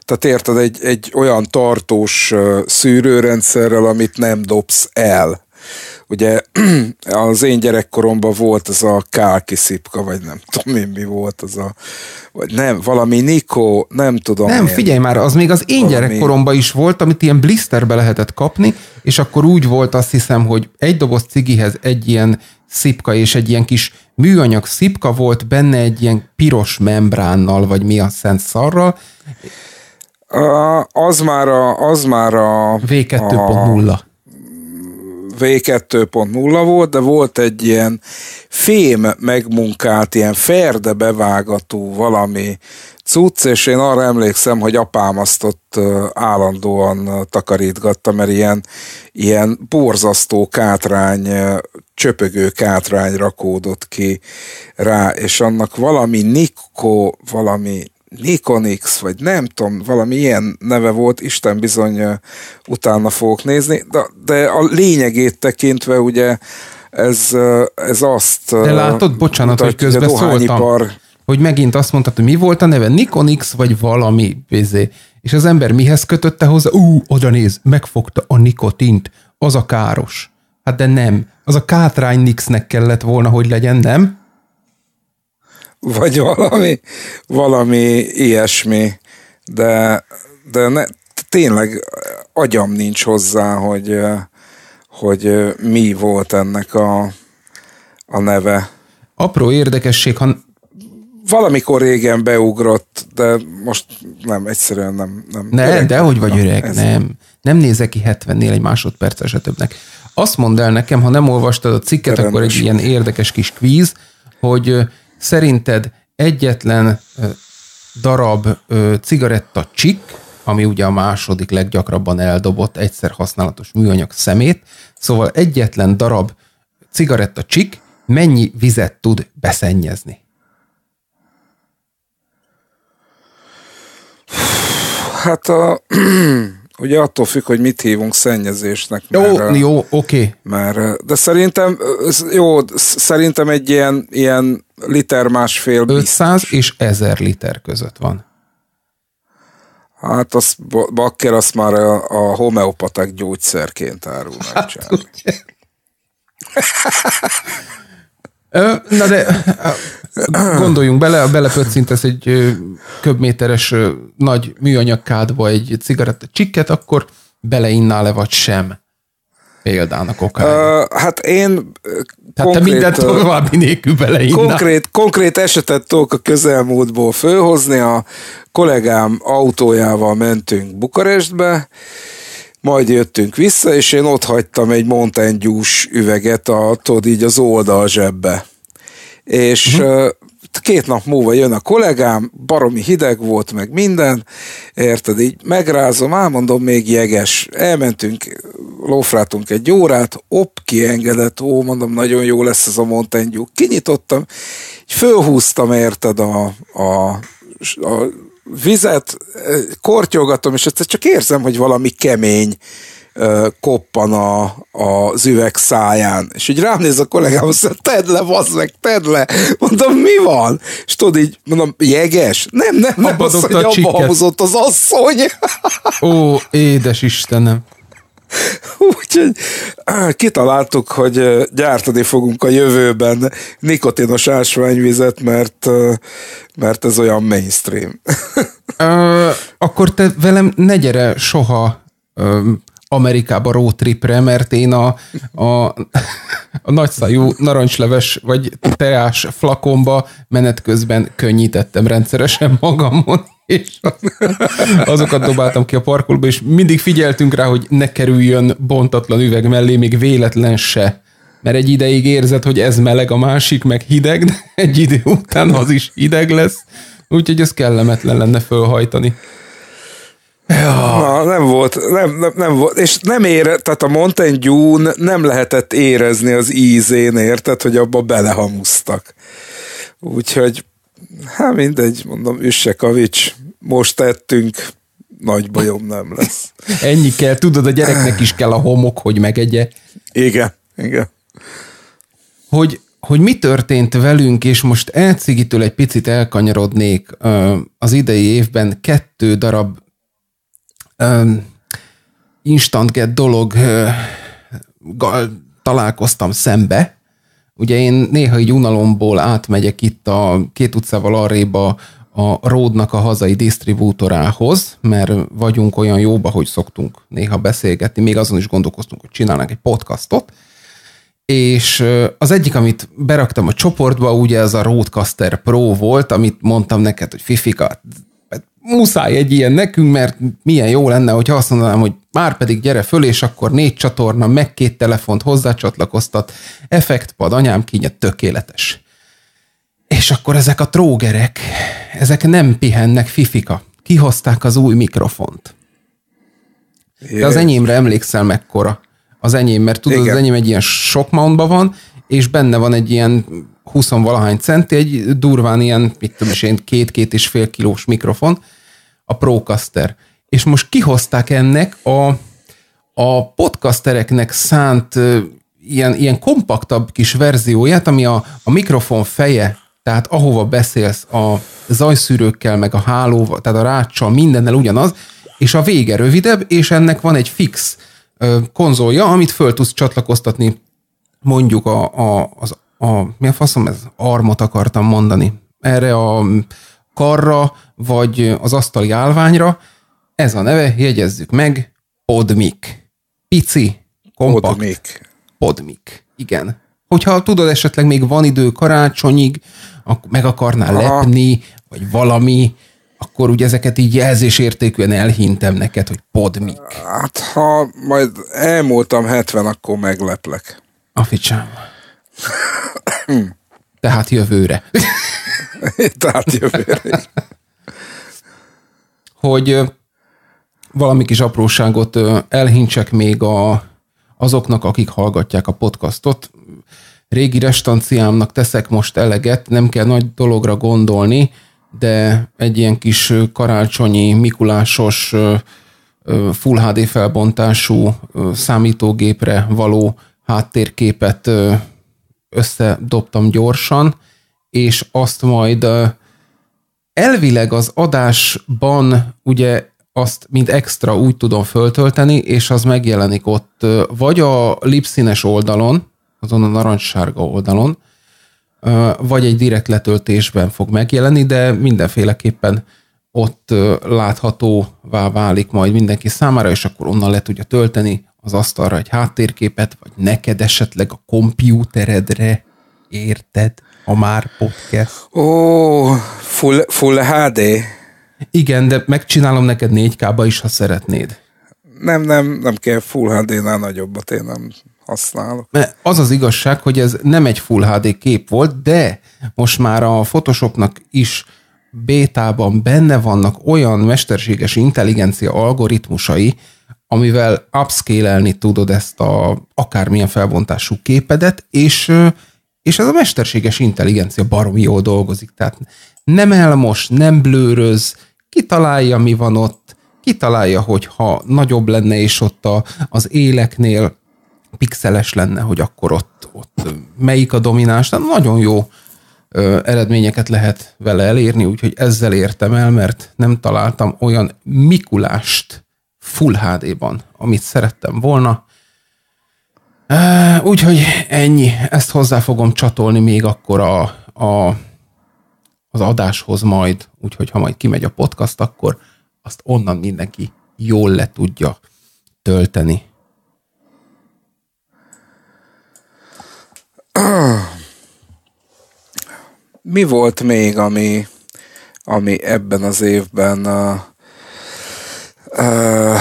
tehát érted, egy, egy olyan tartós szűrőrendszerrel, amit nem dobsz el. Ugye [clears throat] az én gyerekkoromban volt az a Kálki szipka, vagy nem tudom én mi volt az a, vagy nem, valami Nikó, nem tudom. Nem, én. figyelj már, az még az én valami... gyerekkoromban is volt, amit ilyen blisterbe lehetett kapni, és akkor úgy volt azt hiszem, hogy egy doboz cigihez egy ilyen szipka és egy ilyen kis műanyag szipka volt benne egy ilyen piros membránnal, vagy mi a szent szarral. A, az már a... Az már a V2.0. A, V2.0 volt, de volt egy ilyen fém megmunkált, ilyen ferde bevágató valami cucc, és én arra emlékszem, hogy apám azt ott állandóan takarítgatta, mert ilyen, ilyen borzasztó kátrány, csöpögő kátrány rakódott ki rá, és annak valami Nikko, valami Nikonix vagy nem tudom, valami ilyen neve volt, Isten bizony utána fogok nézni, de, de a lényegét tekintve ugye ez, ez azt De látod, bocsánat, mutat, hogy közben szóltam, hogy megint azt mondtad, hogy mi volt a neve, Nikonix, vagy valami, bizé. és az ember mihez kötötte hozzá? Ú, oda néz, megfogta a nikotint, az a káros. Hát de nem, az a kátrány Nixnek kellett volna, hogy legyen, nem? vagy valami, valami ilyesmi, de, de ne, tényleg agyam nincs hozzá, hogy, hogy mi volt ennek a, a neve. Apró érdekesség, ha valamikor régen beugrott, de most nem, egyszerűen nem. nem ne, de hogy vagy öreg, ez... nem. Nem nézek ki 70-nél egy másodperc esetőbbnek. Azt mondd el nekem, ha nem olvastad a cikket, Terendes. akkor egy ilyen érdekes kis kvíz, hogy Szerinted egyetlen darab cigaretta csik, ami ugye a második leggyakrabban eldobott egyszer használatos műanyag szemét, szóval egyetlen darab cigaretta csik mennyi vizet tud beszennyezni? Hát a [clears throat] ugye attól függ, hogy mit hívunk szennyezésnek. Mert, jó, jó, oké. Okay. De szerintem, jó, szerintem egy ilyen, ilyen liter másfél. 500 biztos. és 1000 liter között van. Hát az, bakker azt már a, a homeopaták gyógyszerként árul hát, Na de Gondoljunk bele, a belepöccintesz egy köbméteres nagy műanyagkádba egy cigaretta csikket, akkor beleinnál-e vagy sem? Példának okára. Uh, hát én Tehát konkrét, te mindent további nélkül beleinnál. Konkrét, konkrét esetet tudok a közelmúltból főhozni. A kollégám autójával mentünk Bukarestbe, majd jöttünk vissza, és én ott hagytam egy Montengyús üveget, a, tudod, így az zsebbe és uh-huh. két nap múlva jön a kollégám, baromi hideg volt, meg minden, érted, így megrázom, álmondom, még jeges. Elmentünk, lófrátunk egy órát, op, kiengedett, ó, mondom, nagyon jó lesz ez a Mountain Dew. Kinyitottam, így fölhúztam, érted, a, a, a vizet, kortyogatom, és egyszer csak érzem, hogy valami kemény koppan a, az üveg száján. És így rám néz a kollégám, azt mondja, tedd le, bassz meg, tedd le. Mondom, mi van? És tudod így, mondom, jeges? Nem, nem, nem, abba azt mondja, abba hozott az asszony. Ó, édes Istenem. Úgyhogy kitaláltuk, hogy gyártani fogunk a jövőben nikotinos ásványvizet, mert, mert ez olyan mainstream. Ö, akkor te velem ne gyere soha Amerikába road tripre, mert én a, a, a nagyszájú narancsleves vagy teás flakomba menet közben könnyítettem rendszeresen magamon, és azokat dobáltam ki a parkolóba, és mindig figyeltünk rá, hogy ne kerüljön bontatlan üveg mellé, még véletlen se mert egy ideig érzed, hogy ez meleg, a másik meg hideg, de egy idő után az is hideg lesz, úgyhogy ez kellemetlen lenne fölhajtani. Ja. Na, nem volt, nem, nem, nem volt, és nem ére, tehát a Mountain Dune nem lehetett érezni az ízén, érted, hogy abba belehamusztak. Úgyhogy, hát mindegy, mondom, üsse kavics, most tettünk, nagy bajom nem lesz. Ennyi kell, tudod, a gyereknek is kell a homok, hogy megegye. Igen, igen. Hogy, hogy mi történt velünk, és most elcigitől egy picit elkanyarodnék, az idei évben kettő darab Instant get dolog találkoztam szembe. Ugye én néha egy unalomból átmegyek itt a két utcával arrébb a, a Ródnak a hazai disztribútorához, mert vagyunk olyan jóba, hogy szoktunk néha beszélgetni, még azon is gondolkoztunk, hogy csinálnánk egy podcastot, és az egyik, amit beraktam a csoportba, ugye ez a Roadcaster Pro volt, amit mondtam neked, hogy Fifika, muszáj egy ilyen nekünk, mert milyen jó lenne, hogyha azt mondanám, hogy már pedig gyere föl, és akkor négy csatorna, meg két telefont hozzácsatlakoztat, effektpad, anyám kínja, tökéletes. És akkor ezek a trógerek, ezek nem pihennek fifika. Kihozták az új mikrofont. De az enyémre emlékszel mekkora. Az enyém, mert tudod, Igen. az enyém egy ilyen sok mountban van, és benne van egy ilyen 20 valahány centi, egy durván ilyen, mit tudom is én, két-két és fél kilós mikrofon, a Procaster. És most kihozták ennek a, a podcastereknek szánt ilyen, ilyen kompaktabb kis verzióját, ami a, a mikrofon feje, tehát ahova beszélsz a zajszűrőkkel, meg a hálóval, tehát a ráccsal, mindennel ugyanaz, és a vége rövidebb, és ennek van egy fix konzolja, amit föl tudsz csatlakoztatni mondjuk a, a, az, a mi a faszom ez? Armot akartam mondani. Erre a karra, vagy az asztali állványra. Ez a neve, jegyezzük meg, podmik. Pici, kompakt. Podmik. Podmik, igen. Hogyha tudod, esetleg még van idő karácsonyig, meg akarnál Aha. lepni, vagy valami, akkor ugye ezeket így jelzésértékűen elhintem neked, hogy podmik. Hát ha majd elmúltam 70, akkor megleplek. ficsám. [coughs] Tehát jövőre hogy valami kis apróságot elhincsek még a, azoknak, akik hallgatják a podcastot. Régi restanciámnak teszek most eleget, nem kell nagy dologra gondolni, de egy ilyen kis karácsonyi, mikulásos, full HD felbontású számítógépre való háttérképet összedobtam gyorsan, és azt majd elvileg az adásban ugye azt mind extra úgy tudom föltölteni, és az megjelenik ott vagy a lipszínes oldalon, azon a narancssárga oldalon, vagy egy direkt letöltésben fog megjelenni, de mindenféleképpen ott láthatóvá válik majd mindenki számára, és akkor onnan le tudja tölteni az asztalra egy háttérképet, vagy neked esetleg a kompjúteredre, érted? a már podcast. Ó, oh, full, full HD? Igen, de megcsinálom neked 4K-ba is, ha szeretnéd. Nem, nem, nem kell Full HD-nál nagyobbat, én nem használok. Mert az az igazság, hogy ez nem egy Full HD kép volt, de most már a Photoshopnak is bétában benne vannak olyan mesterséges intelligencia algoritmusai, amivel upscale tudod ezt a akármilyen felbontású képedet, és és ez a mesterséges intelligencia baromi jól dolgozik, tehát nem elmos, nem blőröz, kitalálja, mi van ott, kitalálja, hogy ha nagyobb lenne, és ott a, az éleknél pixeles lenne, hogy akkor ott, ott melyik a domináns, tehát nagyon jó ö, eredményeket lehet vele elérni, úgyhogy ezzel értem el, mert nem találtam olyan Mikulást Full HD-ban, amit szerettem volna, úgyhogy ennyi, ezt hozzá fogom csatolni még akkor a, a, az adáshoz majd, úgyhogy ha majd kimegy a podcast, akkor azt onnan mindenki jól le tudja tölteni. [clears throat] Mi volt még, ami, ami ebben az évben uh, uh,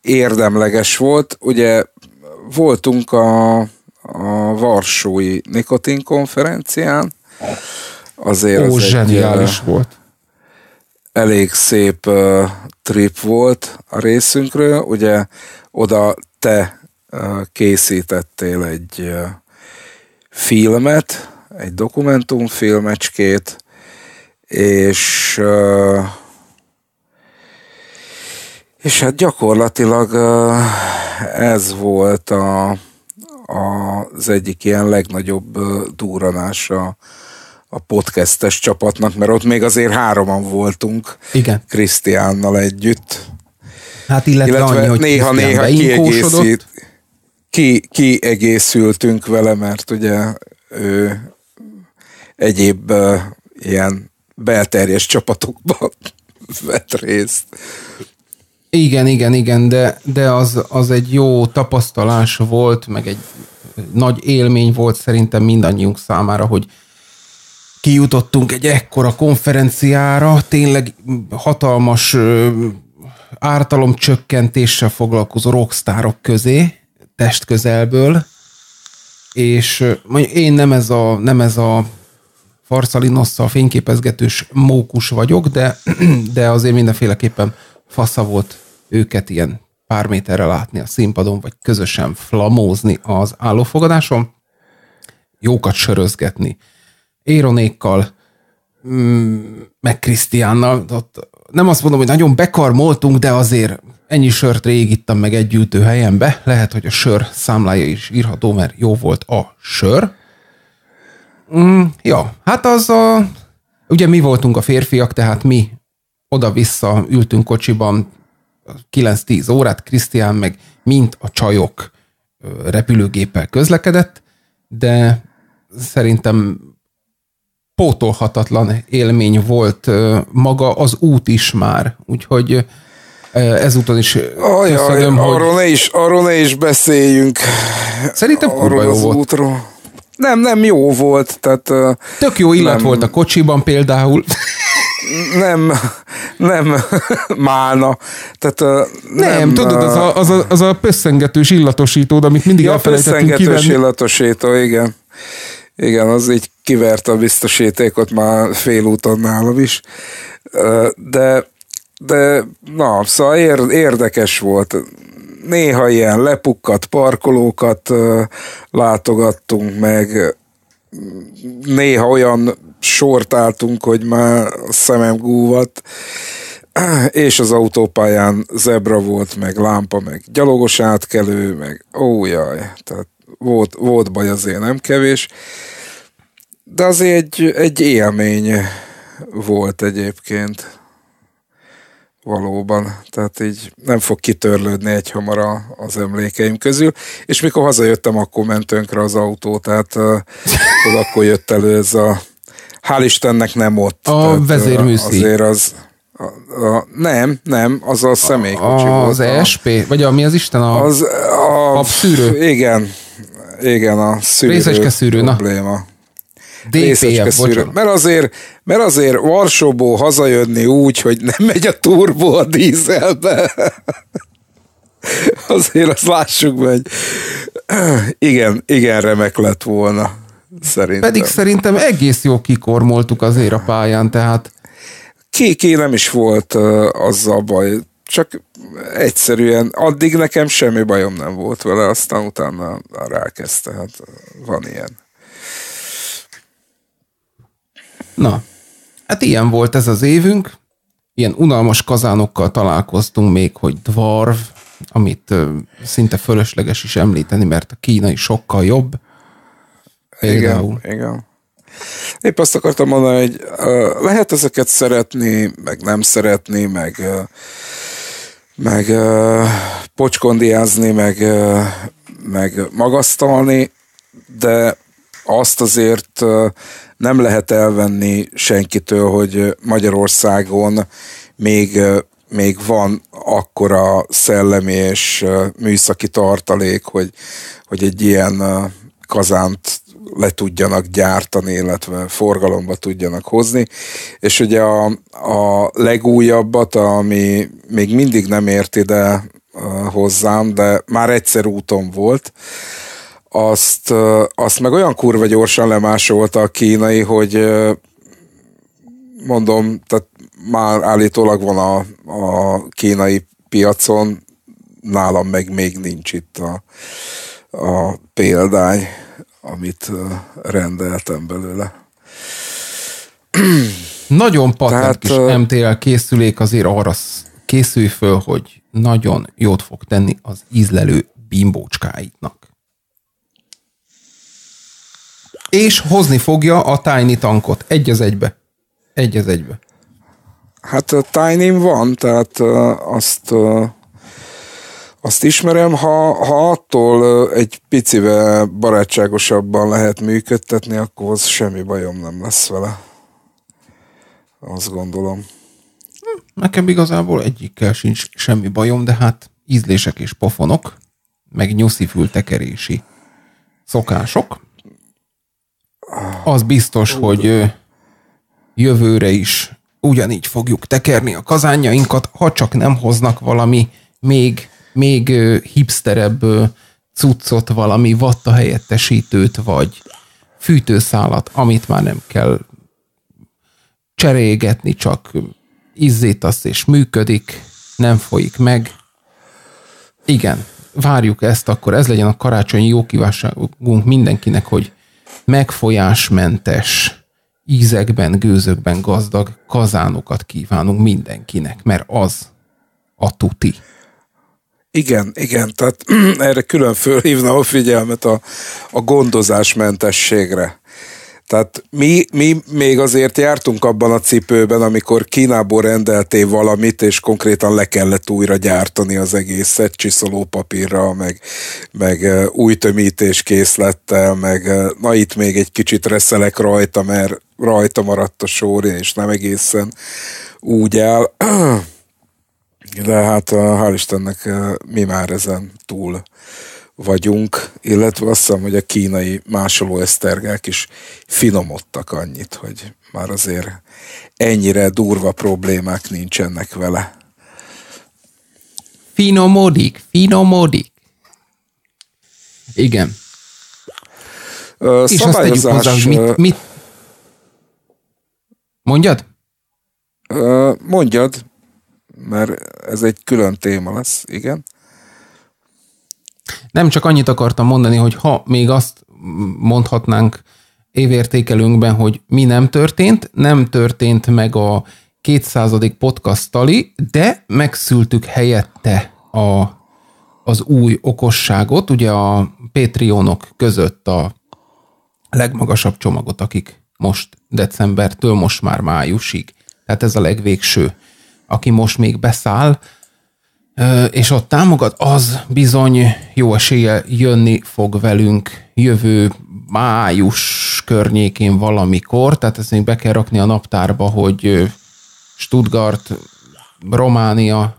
érdemleges volt? Ugye voltunk a, a Varsói Nikotin konferencián. Azért Ó, az zseniális egy, volt. Elég szép uh, trip volt a részünkről. Ugye oda te uh, készítettél egy uh, filmet, egy dokumentumfilmecskét, és és hát gyakorlatilag ez volt a, a, az egyik ilyen legnagyobb durranása a podcastes csapatnak, mert ott még azért hároman voltunk. Igen. Krisztiánnal együtt. Hát illetve, illetve annyi, hogy néha, néha kiegészít, ki, kiegészültünk vele, mert ugye ő egyéb uh, ilyen belterjes csapatokban [laughs] vett részt. Igen, igen, igen, de, de az, az egy jó tapasztalás volt, meg egy nagy élmény volt szerintem mindannyiunk számára, hogy kijutottunk egy ekkora konferenciára, tényleg hatalmas ártalomcsökkentéssel foglalkozó rockstárok közé, testközelből, és én nem ez a, nem ez a farszalinosszal fényképezgetős mókus vagyok, de, de azért mindenféleképpen fasza volt őket ilyen pár méterre látni a színpadon, vagy közösen flamózni az állófogadáson, jókat sörözgetni. Éronékkal, mm, meg Krisztiánnal, ott nem azt mondom, hogy nagyon bekarmoltunk, de azért ennyi sört rég ittam meg egy gyűjtő helyembe. Lehet, hogy a sör számlája is írható, mert jó volt a sör. Mm, ja, hát az a... Ugye mi voltunk a férfiak, tehát mi oda-vissza ültünk kocsiban, 9-10 órát, Krisztián meg mint a csajok repülőgéppel közlekedett, de szerintem pótolhatatlan élmény volt maga az út is már, úgyhogy ezúton is Ajaj, köszönöm, arról, hogy... arról ne is, arról ne is beszéljünk. Szerintem kurva jó volt. Útról. Nem, nem, jó volt. Tehát, Tök jó illat nem. volt a kocsiban például nem, nem málna. Tehát, nem, nem, tudod, az a, az a, az a pösszengetős illatosítód, amit mindig ja, elfelejtettünk kivenni. pösszengetős illatosító, igen. Igen, az így kivert a biztosítékot már félúton nálam is. De, de na, szóval érdekes volt. Néha ilyen lepukkat, parkolókat látogattunk meg, néha olyan sort álltunk, hogy már a szemem gúvat, és az autópályán zebra volt, meg lámpa, meg gyalogos átkelő, meg ó jaj, tehát volt, volt baj azért nem kevés, de azért egy, egy élmény volt egyébként valóban, tehát így nem fog kitörlődni egy hamar az emlékeim közül, és mikor hazajöttem, akkor ment tönkre az autó, tehát az akkor jött elő ez a hál' Istennek nem ott. A vezérműszi. Azért az, a, a, nem, nem, az a személykocsi a, Az volt, ESP? A, vagy a, mi az Isten? A, az, a, a szűrő? Igen, igen, a szűrő Részecske szűrő, probléma. Na. DPF, Mert azért, mert azért Varsóból hazajönni úgy, hogy nem megy a turbó a dízelbe. [laughs] azért azt lássuk meg. Igen, igen, remek lett volna. Szerintem. Pedig szerintem egész jó kikormoltuk azért a pályán, tehát kéké nem is volt uh, azzal baj, csak egyszerűen addig nekem semmi bajom nem volt vele, aztán utána rákezdte, hát van ilyen. Na, hát ilyen volt ez az évünk. Ilyen unalmas kazánokkal találkoztunk még, hogy dwarf, amit ö, szinte fölösleges is említeni, mert a kínai sokkal jobb. Például. Igen, igen. Épp azt akartam mondani, hogy ö, lehet ezeket szeretni, meg nem szeretni, meg ö, meg uh, pocskondiázni, meg, uh, meg magasztalni, de azt azért nem lehet elvenni senkitől, hogy Magyarországon még, még van akkora szellemi és műszaki tartalék, hogy, hogy egy ilyen kazánt le tudjanak gyártani, illetve forgalomba tudjanak hozni. És ugye a, a legújabbat, ami még mindig nem ért ide hozzám, de már egyszer úton volt, azt, azt meg olyan kurva gyorsan lemásolta a kínai, hogy mondom, tehát már állítólag van a, a kínai piacon, nálam meg még nincs itt a, a példány, amit rendeltem belőle. Nagyon patent Tehát, uh, MTL készülék, azért arra készülj föl, hogy nagyon jót fog tenni az ízlelő bimbócskáidnak. És hozni fogja a Tiny tankot. Egy az egybe. Egy az egybe. Hát a tiny van, tehát azt, azt ismerem, ha, ha attól egy picivel barátságosabban lehet működtetni, akkor az semmi bajom nem lesz vele. Azt gondolom. Nekem igazából egyikkel sincs semmi bajom, de hát ízlések és pofonok, meg nyuszi tekerési szokások az biztos, hogy jövőre is ugyanígy fogjuk tekerni a kazánjainkat, ha csak nem hoznak valami még, még hipsterebb cuccot, valami vatta helyettesítőt, vagy fűtőszálat, amit már nem kell cserégetni, csak izzét azt és működik, nem folyik meg. Igen, várjuk ezt, akkor ez legyen a karácsonyi jókívásságunk mindenkinek, hogy megfolyásmentes, ízekben, gőzökben gazdag kazánokat kívánunk mindenkinek, mert az a tuti. Igen, igen, tehát [clears throat] erre külön fölhívna a figyelmet a, a gondozásmentességre. Tehát mi, mi még azért jártunk abban a cipőben, amikor Kínából rendeltél valamit, és konkrétan le kellett újra gyártani az egészet csiszolópapírra, meg, meg új tömítés készlettel, meg na itt még egy kicsit reszelek rajta, mert rajta maradt a sor, és nem egészen úgy áll. [clears throat] De hát hál' Istennek mi már ezen túl vagyunk, illetve azt hiszem, hogy a kínai másoló esztergák is finomodtak annyit, hogy már azért ennyire durva problémák nincsenek vele. Finomodik, finomodik. Igen. Ö, És azt tegyük hozzá, hogy mit, mit... Mondjad? Ö, mondjad, mert ez egy külön téma lesz, igen. Nem csak annyit akartam mondani, hogy ha még azt mondhatnánk évértékelünkben, hogy mi nem történt, nem történt meg a 200. podcastali, de megszültük helyette a, az új okosságot, ugye a Patreonok között a legmagasabb csomagot, akik most decembertől, most már májusig. Tehát ez a legvégső. Aki most még beszáll, és ott támogat, az bizony jó esélye jönni fog velünk jövő május környékén valamikor, tehát ezt még be kell rakni a naptárba, hogy Stuttgart, Románia,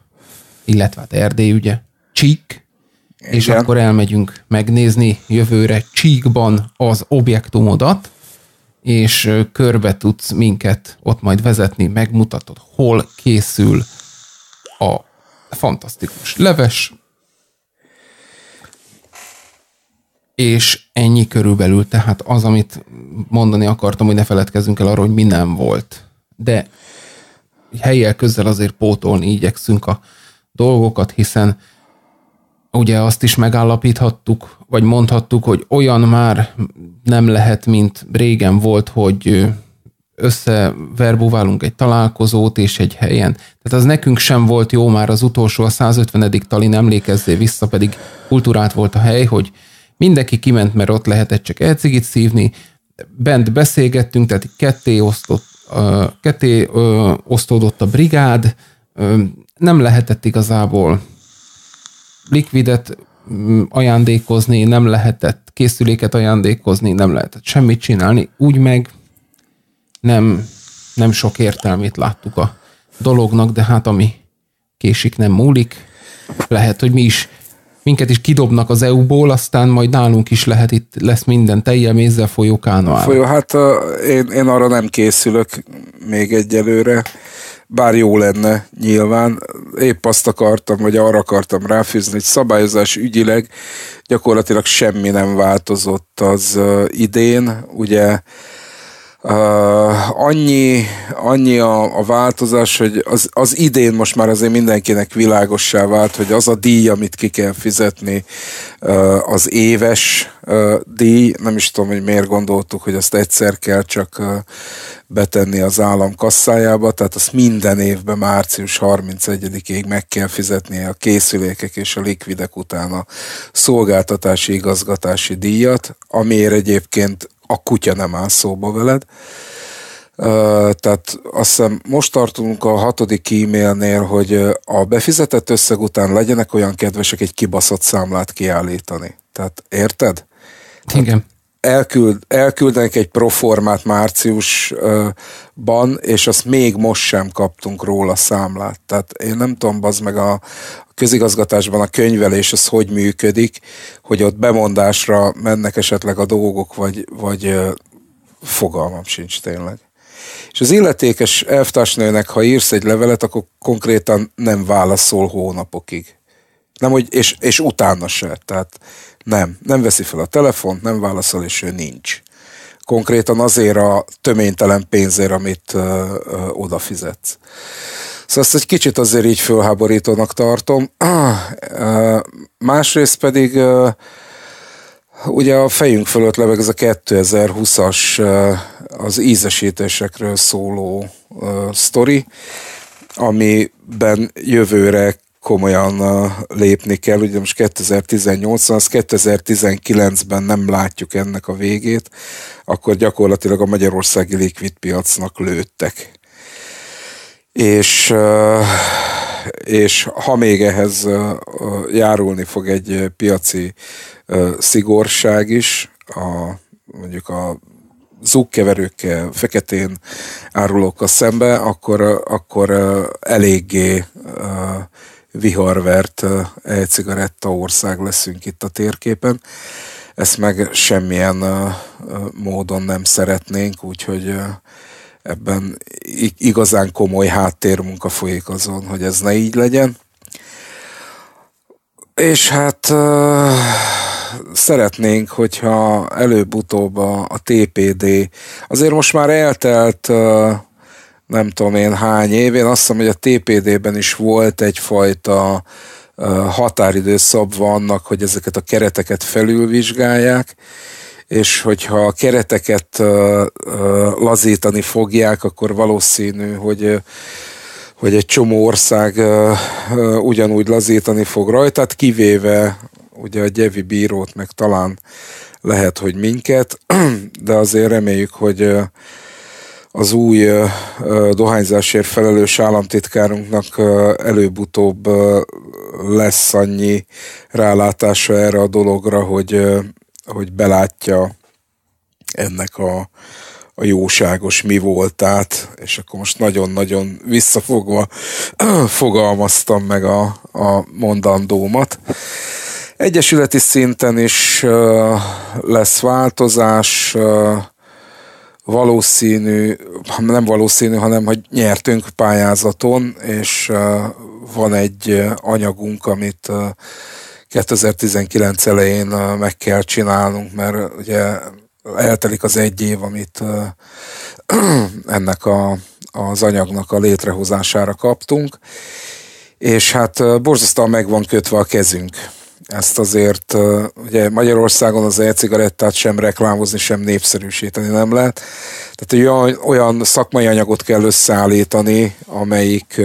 illetve hát Erdély ugye, Csík, igen. és akkor elmegyünk megnézni jövőre Csíkban az objektumodat, és körbe tudsz minket ott majd vezetni, megmutatod, hol készül a fantasztikus leves, és ennyi körülbelül, tehát az, amit mondani akartam, hogy ne feledkezzünk el arról, hogy mi nem volt. De helyjel közel azért pótolni igyekszünk a dolgokat, hiszen ugye azt is megállapíthattuk, vagy mondhattuk, hogy olyan már nem lehet, mint régen volt, hogy összeverbúválunk egy találkozót és egy helyen. Tehát az nekünk sem volt jó már az utolsó, a 150. talin emlékezzé vissza, pedig kultúrát volt a hely, hogy mindenki kiment, mert ott lehetett csak elcigit szívni, bent beszélgettünk, tehát ketté, osztott, ketté osztódott a brigád, nem lehetett igazából likvidet mm, ajándékozni, nem lehetett készüléket ajándékozni, nem lehetett semmit csinálni, úgy meg nem, nem sok értelmét láttuk a dolognak, de hát ami késik, nem múlik. Lehet, hogy mi is, minket is kidobnak az EU-ból, aztán majd nálunk is lehet, itt lesz minden teljel mézzel folyó kánoán. Folyó, hát én, én arra nem készülök még egyelőre, bár jó lenne nyilván. Épp azt akartam, vagy arra akartam ráfűzni, hogy szabályozás ügyileg gyakorlatilag semmi nem változott az idén, ugye annyi, annyi a, a változás, hogy az, az idén most már azért mindenkinek világossá vált, hogy az a díj, amit ki kell fizetni, uh, az éves uh, díj. Nem is tudom, hogy miért gondoltuk, hogy azt egyszer kell csak uh, betenni az állam kasszájába, tehát azt minden évben március 31-ig meg kell fizetni a készülékek és a likvidek után a szolgáltatási igazgatási díjat, amiért egyébként a kutya nem áll szóba veled. Tehát azt hiszem most tartunk a hatodik e-mailnél, hogy a befizetett összeg után legyenek olyan kedvesek egy kibaszott számlát kiállítani. Tehát érted? Igen elküld, elküldenek egy proformát márciusban, és azt még most sem kaptunk róla számlát. Tehát én nem tudom, az meg a, közigazgatásban a könyvelés az hogy működik, hogy ott bemondásra mennek esetleg a dolgok, vagy, vagy fogalmam sincs tényleg. És az illetékes elvtársnőnek, ha írsz egy levelet, akkor konkrétan nem válaszol hónapokig. Nem, hogy, és, és utána se. Tehát nem, nem veszi fel a telefont, nem válaszol, és ő nincs. Konkrétan azért a töménytelen pénzért, amit ö, ö, odafizetsz. Szóval ezt egy kicsit azért így fölháborítónak tartom. Ah, másrészt pedig ugye a fejünk fölött lebeg ez a 2020-as az ízesítésekről szóló sztori, amiben jövőre komolyan uh, lépni kell. Ugye most 2018 az 2019-ben nem látjuk ennek a végét, akkor gyakorlatilag a magyarországi likvid piacnak lőttek. És, uh, és ha még ehhez uh, járulni fog egy piaci szigorság is, a, mondjuk a zúgkeverőkkel, feketén árulókkal szembe, akkor, akkor eléggé viharvert e-cigaretta ország leszünk itt a térképen. Ezt meg semmilyen módon nem szeretnénk, úgyhogy ebben igazán komoly háttérmunka folyik azon, hogy ez ne így legyen. És hát szeretnénk, hogyha előbb-utóbb a, a TPD, azért most már eltelt nem tudom én hány év. Én azt hiszem, hogy a TPD-ben is volt egyfajta határidő szabva annak, hogy ezeket a kereteket felülvizsgálják, és hogyha a kereteket lazítani fogják, akkor valószínű, hogy hogy egy csomó ország ugyanúgy lazítani fog rajtát, kivéve ugye a Gyevi bírót, meg talán lehet, hogy minket, [clears throat] de azért reméljük, hogy az új dohányzásért felelős államtitkárunknak előbb-utóbb lesz annyi rálátása erre a dologra, hogy, hogy belátja ennek a, a jóságos mi voltát, és akkor most nagyon-nagyon visszafogva [clears throat] fogalmaztam meg a, a mondandómat. Egyesületi szinten is lesz változás, valószínű, nem valószínű, hanem hogy nyertünk pályázaton, és van egy anyagunk, amit 2019 elején meg kell csinálnunk, mert ugye eltelik az egy év, amit [clears throat] ennek a, az anyagnak a létrehozására kaptunk, és hát borzasztóan meg van kötve a kezünk ezt azért ugye Magyarországon az e-cigarettát sem reklámozni, sem népszerűsíteni nem lehet. Tehát olyan, olyan szakmai anyagot kell összeállítani, amelyik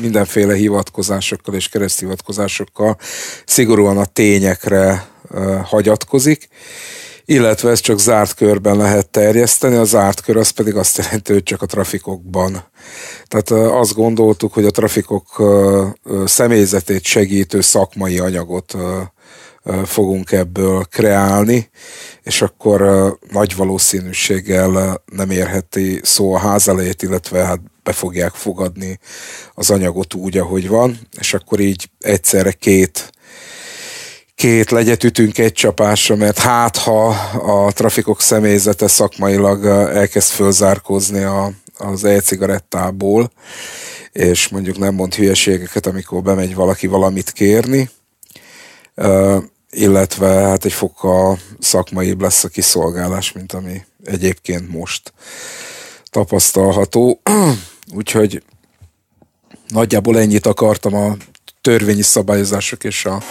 mindenféle hivatkozásokkal és kereszthivatkozásokkal szigorúan a tényekre hagyatkozik, illetve ezt csak zárt körben lehet terjeszteni, a zárt kör az pedig azt jelenti, hogy csak a trafikokban. Tehát azt gondoltuk, hogy a trafikok személyzetét segítő szakmai anyagot fogunk ebből kreálni, és akkor nagy valószínűséggel nem érheti szó a ház elejét, illetve hát be fogják fogadni az anyagot úgy, ahogy van, és akkor így egyszerre két két legyet ütünk egy csapásra, mert hát ha a trafikok személyzete szakmailag eh, elkezd fölzárkózni a, az e-cigarettából, és mondjuk nem mond hülyeségeket, amikor bemegy valaki valamit kérni, eh, illetve hát egy fokkal szakmaibb lesz a kiszolgálás, mint ami egyébként most tapasztalható. [clears throat] Úgyhogy nagyjából ennyit akartam a törvényi szabályozások és, a,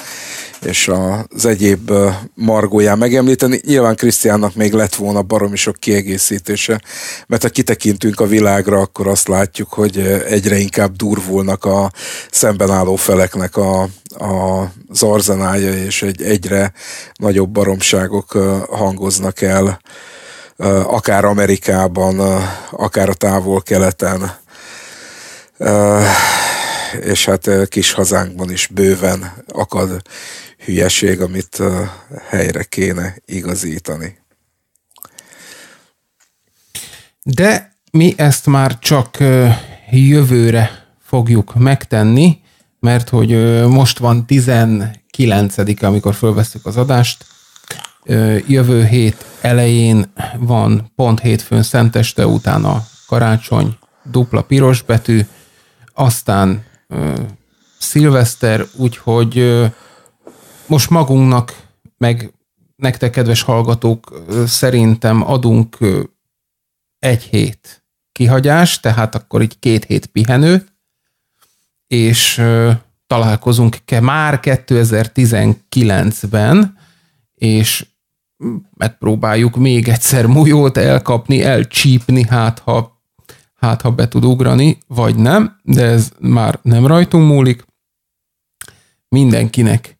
és az egyéb margóján megemlíteni. Nyilván Krisztiánnak még lett volna baromi sok kiegészítése, mert ha kitekintünk a világra, akkor azt látjuk, hogy egyre inkább durvulnak a szemben álló feleknek a, a, az arzenája, és egy, egyre nagyobb baromságok hangoznak el akár Amerikában, akár a távol-keleten és hát kis hazánkban is bőven akad hülyeség, amit helyre kéne igazítani. De mi ezt már csak jövőre fogjuk megtenni, mert hogy most van 19 amikor fölveszük az adást, jövő hét elején van pont hétfőn szenteste, utána karácsony, dupla piros betű, aztán szilveszter, úgyhogy most magunknak, meg nektek, kedves hallgatók, szerintem adunk egy hét kihagyás, tehát akkor így két hét pihenő, és találkozunk ke már 2019-ben, és megpróbáljuk még egyszer [laughs] mújót elkapni, elcsípni, hát ha hát ha be tud ugrani, vagy nem, de ez már nem rajtunk múlik. Mindenkinek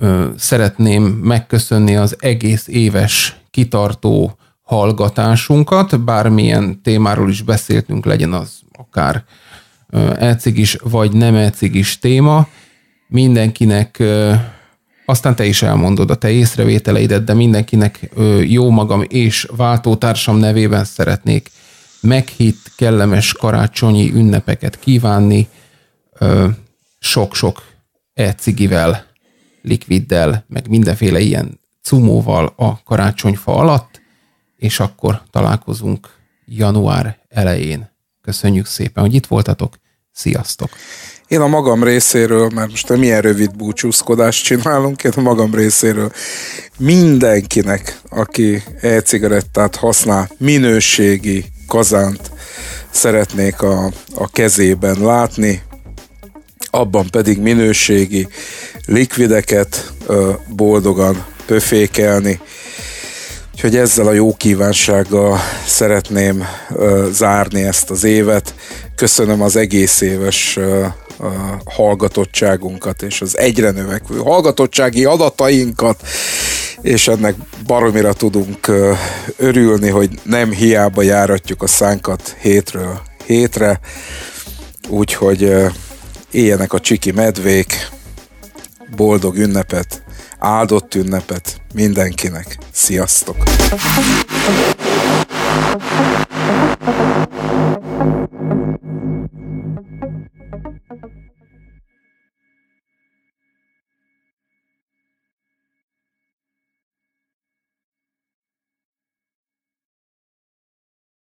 ö, szeretném megköszönni az egész éves kitartó hallgatásunkat, bármilyen témáról is beszéltünk, legyen az akár ecig is, vagy nem ecig is téma. Mindenkinek, aztán te is elmondod a te észrevételeidet, de mindenkinek jó magam és váltótársam nevében szeretnék meghitt, kellemes karácsonyi ünnepeket kívánni, sok-sok e likviddel, meg mindenféle ilyen cumóval a karácsonyfa alatt, és akkor találkozunk január elején. Köszönjük szépen, hogy itt voltatok. Sziasztok! Én a magam részéről, mert most ilyen rövid búcsúszkodást csinálunk, én a magam részéről mindenkinek, aki e-cigarettát használ, minőségi kazánt szeretnék a, a kezében látni, abban pedig minőségi likvideket boldogan pöfékelni. Úgyhogy ezzel a jó kívánsággal szeretném zárni ezt az évet. Köszönöm az egész éves hallgatottságunkat és az egyre növekvő hallgatottsági adatainkat és ennek baromira tudunk örülni, hogy nem hiába járatjuk a szánkat hétről hétre, úgyhogy éljenek a csiki medvék, boldog ünnepet, áldott ünnepet mindenkinek. Sziasztok!